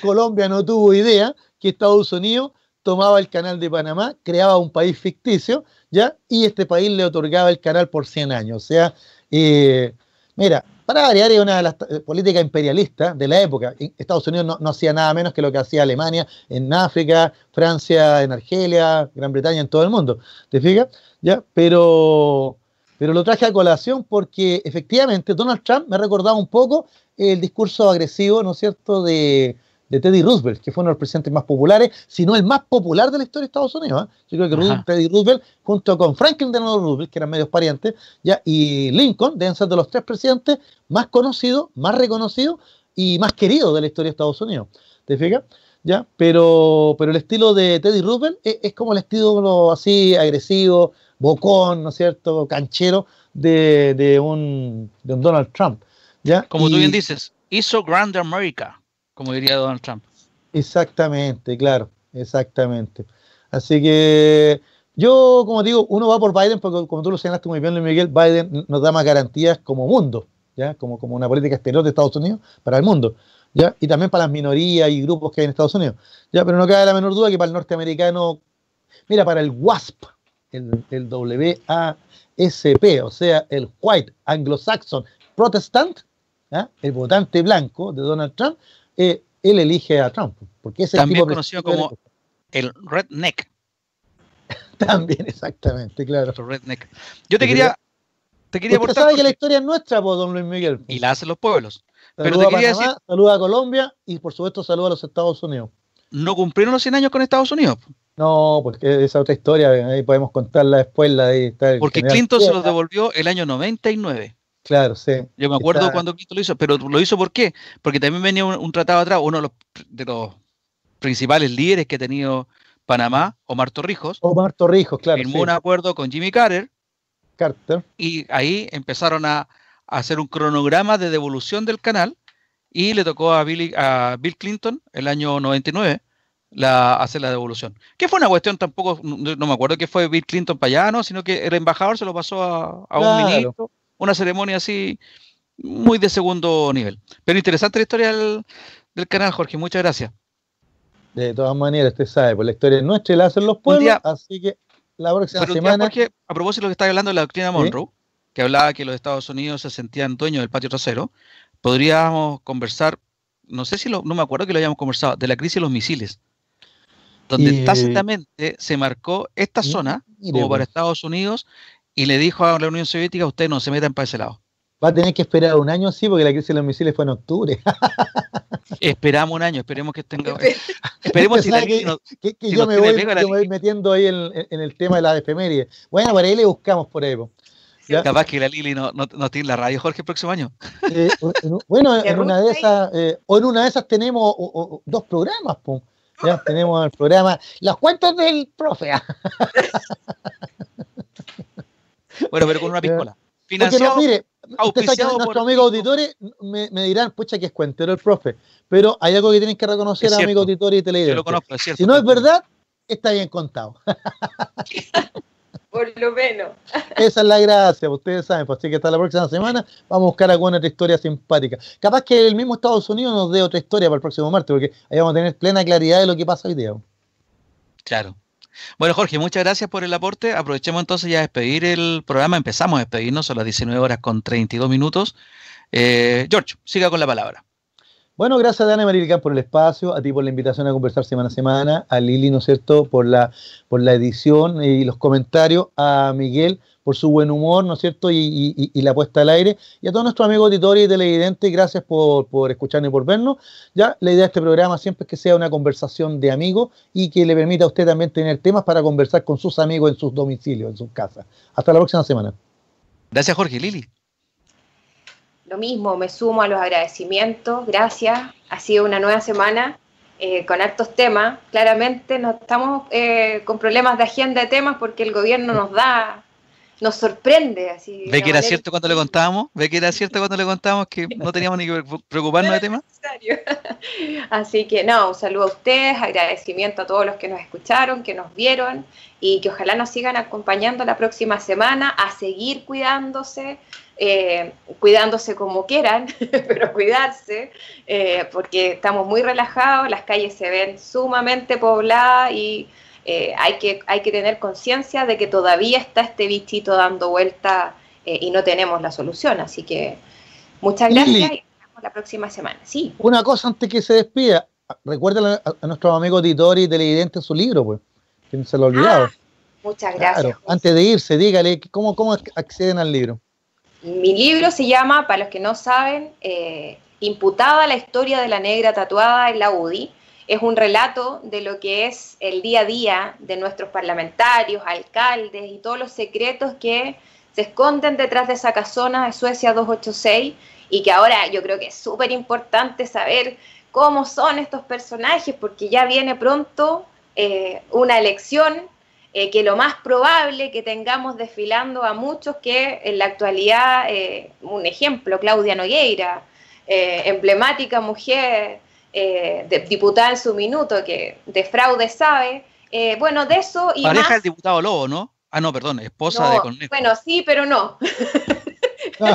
Speaker 2: Colombia no tuvo idea que Estados Unidos tomaba el canal de Panamá, creaba un país ficticio, ¿ya? Y este país le otorgaba el canal por 100 años. O sea, eh, mira, para variar es una de las eh, políticas imperialistas de la época. Estados Unidos no, no hacía nada menos que lo que hacía Alemania en África, Francia en Argelia, Gran Bretaña en todo el mundo. ¿Te fijas? ¿ya? Pero, pero lo traje a colación porque efectivamente Donald Trump me ha recordado un poco el discurso agresivo, ¿no es cierto?, de, Teddy Roosevelt, que fue uno de los presidentes más populares, si no el más popular de la historia de Estados Unidos. ¿ah? Yo creo que Teddy Roosevelt, junto con Franklin Delano Roosevelt, que eran medios parientes, ya, y Lincoln, deben ser de los tres presidentes más conocidos, más reconocidos y más queridos de la historia de Estados Unidos. ¿Te fijas? ¿Ya? Pero, pero el estilo de Teddy Roosevelt es como el estilo así agresivo, bocón, ¿no es cierto?, canchero de, de, un, de Donald Trump. ¿ya? Como tú bien
Speaker 1: dices, hizo Grande America, como diría Donald Trump.
Speaker 2: Exactamente, claro, exactamente. Así que yo, como digo, uno va por Biden, porque como tú lo señalaste muy bien, Miguel, Biden nos da más garantías como mundo, ¿ya? Como, como una política exterior de Estados Unidos para el mundo. ¿Ya? y también para las minorías y grupos que hay en Estados Unidos. ¿ya? Pero no cabe la menor duda que para el norteamericano, mira, para el WASP, el, WASP, o sea, el White Anglo-Saxon Protestant, ¿ah? el votante blanco de Donald Trump, eh, él elige a Trump. Porque es el También conocido como el redneck. También, exactamente, claro. Yo te quería... Te quería Usted que la historia es nuestra, don Luis Miguel. Y la hacen los pueblos. Pero te saluda a Colombia y por supuesto saluda a los Estados Unidos. No cumplieron los 100 años con Estados Unidos. No, porque pues, esa otra historia, ahí podemos contarla después. La de, porque Clinton se lo
Speaker 1: devolvió el año 99.
Speaker 2: Claro, sí. Yo me acuerdo cuando
Speaker 1: Clinton lo hizo, pero lo hizo ¿por qué? Porque también venía un, tratado atrás, uno de los, de los, principales líderes que ha tenido Panamá, Omar Torrijos. Omar Torrijos, claro. Firmó un acuerdo con Jimmy Carter. Carter. Y ahí empezaron a, hacer un cronograma de devolución del canal y le tocó a, a Bill Clinton el año 99 la, hacer la devolución. Que fue una cuestión tampoco, no, me acuerdo que fue Bill Clinton payano, allá, ¿no? Sino que el embajador se lo pasó a, un ministro, una ceremonia así muy de segundo nivel. Pero interesante la historia del, canal, Jorge, muchas gracias.
Speaker 2: De todas maneras, usted sabe, por pues, la historia es nuestra y la hacen los pueblos, así que la próxima semana... Jorge,
Speaker 1: a propósito de lo que está hablando de la doctrina Monroe, que hablaba que los Estados Unidos se sentían dueños del patio trasero, podríamos conversar, no sé si lo, no me acuerdo que lo hayamos conversado, de la crisis de los misiles donde eh, tácitamente se marcó esta zona como para pues. Estados Unidos y le dijo a la Unión Soviética, ustedes no se metan para ese lado.
Speaker 2: Va a tener que esperar un año, sí, porque la crisis de los misiles fue en octubre. Esperamos un año, esperemos que tenga... esperemos si, yo, me voy, metiendo ahí en, el tema de la efeméride. Bueno, para ahí le buscamos por ahí.
Speaker 1: Capaz que la Lili no, no, tiene la radio, Jorge, el próximo año.
Speaker 2: Eh, bueno, en una de esas, eh, o en una de esas tenemos dos programas, pum. Ya tenemos el programa Las cuentas del profe. bueno, pero con una pistola.
Speaker 1: Porque mire, ustedes nuestros amigos
Speaker 2: auditores me, me, dirán, pucha, que es cuentero el profe. Pero hay algo que tienen que reconocer a amigos auditores y televidentes. lo conozco, Si no es verdad, está bien contado.
Speaker 3: Por lo menos.
Speaker 2: Esa es la gracia, pues, ustedes saben. Pues, así que hasta la próxima semana vamos a buscar alguna otra historia simpática. Capaz que el mismo Estados Unidos nos dé otra historia para el próximo martes, porque ahí vamos a tener plena claridad de lo que pasa hoy día.
Speaker 1: Claro. Bueno, Jorge, muchas gracias por el aporte. Aprovechemos entonces ya a despedir el programa. Empezamos a despedirnos a las 19 horas con 32 minutos. Eh, George, siga con la palabra.
Speaker 2: Bueno, gracias a Ana Marilicán por el espacio, a ti por la invitación a conversar semana a semana, a Lili, ¿no es cierto?, por la, por la edición y los comentarios, a Miguel por su buen humor, ¿no es cierto?, y, la puesta al aire, y a todos nuestros amigos auditores y televidentes, gracias por, por escucharnos y por vernos. Ya, la idea de este programa siempre es que sea una conversación de amigos y que le permita a usted también tener temas para conversar con sus amigos en sus domicilios, en sus casas. Hasta la próxima semana. Gracias, Jorge. Lili
Speaker 3: lo mismo, me sumo a los agradecimientos, gracias. Ha sido una nueva semana eh, con altos temas. Claramente no estamos eh, con problemas de agenda de temas porque el gobierno nos da, nos sorprende. Así, ¿Ve que era cierto
Speaker 1: cuando le contábamos? ¿Ve que era cierto cuando le contábamos que no teníamos ni que preocuparnos de temas?
Speaker 3: Así que no, un saludo a ustedes, agradecimiento a todos los que nos escucharon, que nos vieron y que ojalá nos sigan acompañando la próxima semana a seguir cuidándose, eh, cuidándose como quieran, pero cuidarse, eh, porque estamos muy relajados, las calles se ven sumamente pobladas y eh, hay, que, hay que tener conciencia de que todavía está este bichito dando vuelta eh, y no tenemos la solución. Así que muchas gracias y nos vemos la próxima semana.
Speaker 2: Sí. Una cosa antes que se despida, recuerda a, nuestro amigo Titori y televidente su libro, pues, que se lo ha olvidado. Ah,
Speaker 3: muchas gracias.
Speaker 2: antes de irse, dígale cómo, cómo acceden al libro.
Speaker 3: Mi libro se llama, para los que no saben, eh, Imputada la historia de la negra tatuada en la UDI. Es un relato de lo que es el día a día de nuestros parlamentarios, alcaldes y todos los secretos que se esconden detrás de esa casona de Suecia 286 y que ahora yo creo que es súper importante saber cómo son estos personajes porque ya viene pronto eh, una elección eh, que lo más probable que tengamos desfilando a muchos que en la actualidad, eh, un ejemplo, Claudia Nogueira, eh, emblemática mujer, diputada en su minuto, que de fraude sabe, bueno, de eso y Pareja del
Speaker 1: diputado Lobo, ¿no? Ah, no, perdón, esposa de
Speaker 3: Bueno, sí, pero no.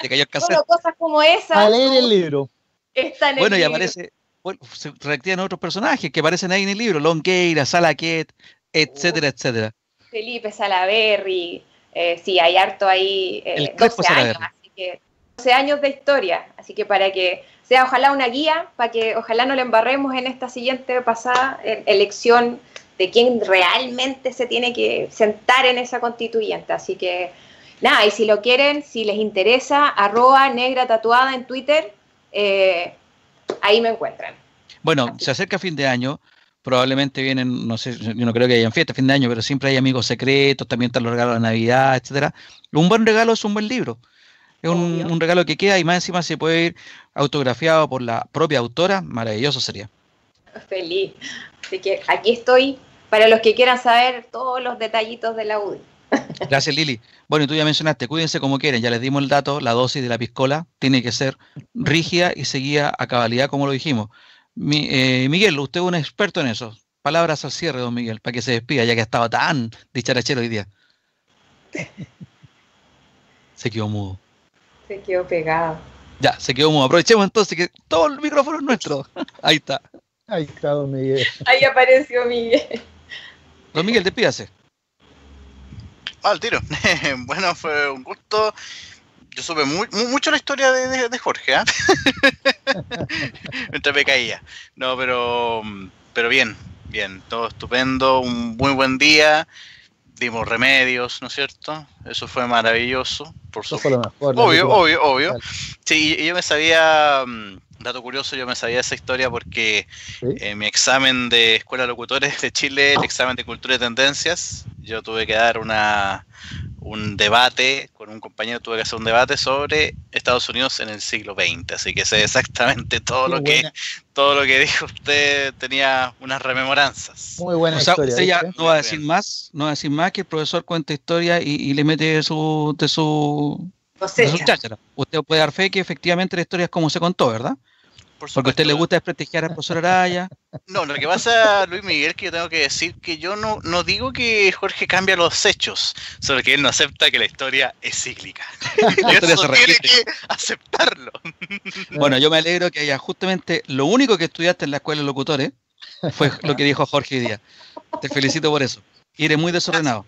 Speaker 1: Te cayó el bueno,
Speaker 3: cosas como esas. A leer el libro. bueno, y aparece,
Speaker 1: se reactivan otros personajes que aparecen ahí en el libro, Longueira, Salaquet, etcétera, etcétera.
Speaker 3: Felipe Salaverri, eh, sí, hay harto ahí, 12 eh, años, años de historia, así que para que sea ojalá una guía, para que ojalá no le embarremos en esta siguiente pasada elección de quién realmente se tiene que sentar en esa constituyente, así que nada, y si lo quieren, si les interesa, arroba negra tatuada en Twitter, eh, ahí me encuentran.
Speaker 1: Bueno, se acerca fin de año, probablemente vienen, no sé, yo no creo que hayan fiestas, fin de año, pero siempre hay amigos secretos, también están los regalos de Navidad, etcétera. Un buen regalo es un buen libro. Es un, regalo que queda y más encima se puede ir autografiado por la propia autora. Maravilloso sería.
Speaker 3: Feliz. Así que aquí estoy para los que quieran saber todos los detallitos de la UDI.
Speaker 1: Gracias, Lili. Bueno, y tú ya mencionaste, cuídense como quieren, ya les dimos el dato, la dosis de la piscola tiene que ser rígida y seguida a cabalidad, como lo dijimos. Eh, Miguel, usted es un experto en eso. Palabras al cierre, don Miguel, para que se despida, ya que estaba tan dicharachero hoy día. Se quedó mudo.
Speaker 3: Se quedó pegado.
Speaker 1: Ya, se quedó mudo. Aprovechemos entonces que
Speaker 3: todo el micrófono es nuestro.
Speaker 1: Ahí está. Ahí está, don Miguel.
Speaker 3: Ahí apareció Miguel.
Speaker 1: Don Miguel, despídase. Al ah, tiro.
Speaker 4: bueno, fue un gusto yo supe mucho la historia de, Jorge, ¿eh? mientras me caía. No, pero, pero bien, bien, todo estupendo, un muy buen día, dimos remedios, ¿no es cierto? Eso fue maravilloso, por supuesto. Obvio, obvio, obvio. Sí, yo me sabía, mm, dato curioso, yo me sabía esa historia porque en eh, mi examen de Escuela de Locutores de Chile, el examen de Cultura y Tendencias, yo tuve que dar una, un debate, con un compañero tuve que hacer un debate sobre Estados Unidos en el siglo XX, así que sé exactamente todo lo que todo lo que dijo usted tenía unas rememoranzas.
Speaker 1: Muy buena o sea, Usted ya no va a decir más, no va a decir más que el profesor cuenta historia y, le mete su de su, de Usted puede dar fe que efectivamente la historia es como se contó, ¿verdad? Porque a usted le gusta desprestigiar al profesor Araya.
Speaker 4: No, lo que pasa, Luis Miguel, que yo tengo que decir que yo no, no digo que Jorge cambia los hechos, solo que él no acepta que la historia es cíclica. y eso tiene que aceptarlo. bueno,
Speaker 1: yo me alegro que haya justamente lo único que estudiaste en la escuela de locutores fue lo que dijo Jorge Díaz. Te felicito por eso. Y eres muy desordenado.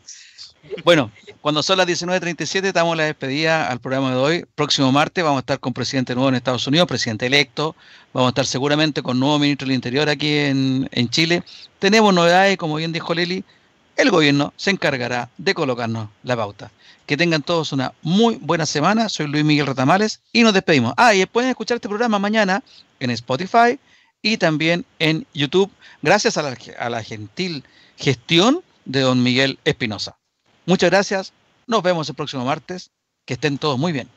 Speaker 1: Bueno, cuando son las 19.37 damos la despedida al programa de hoy. Próximo martes vamos a estar con presidente nuevo en Estados Unidos, presidente electo. Vamos a estar seguramente con nuevo ministro del Interior aquí en, Chile. Tenemos novedades, como bien dijo Lili, el gobierno se encargará de colocarnos la pauta. Que tengan todos una muy buena semana. Soy Luis Miguel Ratamales y nos despedimos. Ah, y pueden escuchar este programa mañana en Spotify y también en YouTube, gracias a la, a la gentil gestión de don Miguel Espinosa. Muchas gracias. Nos vemos el próximo martes. Que estén todos muy bien.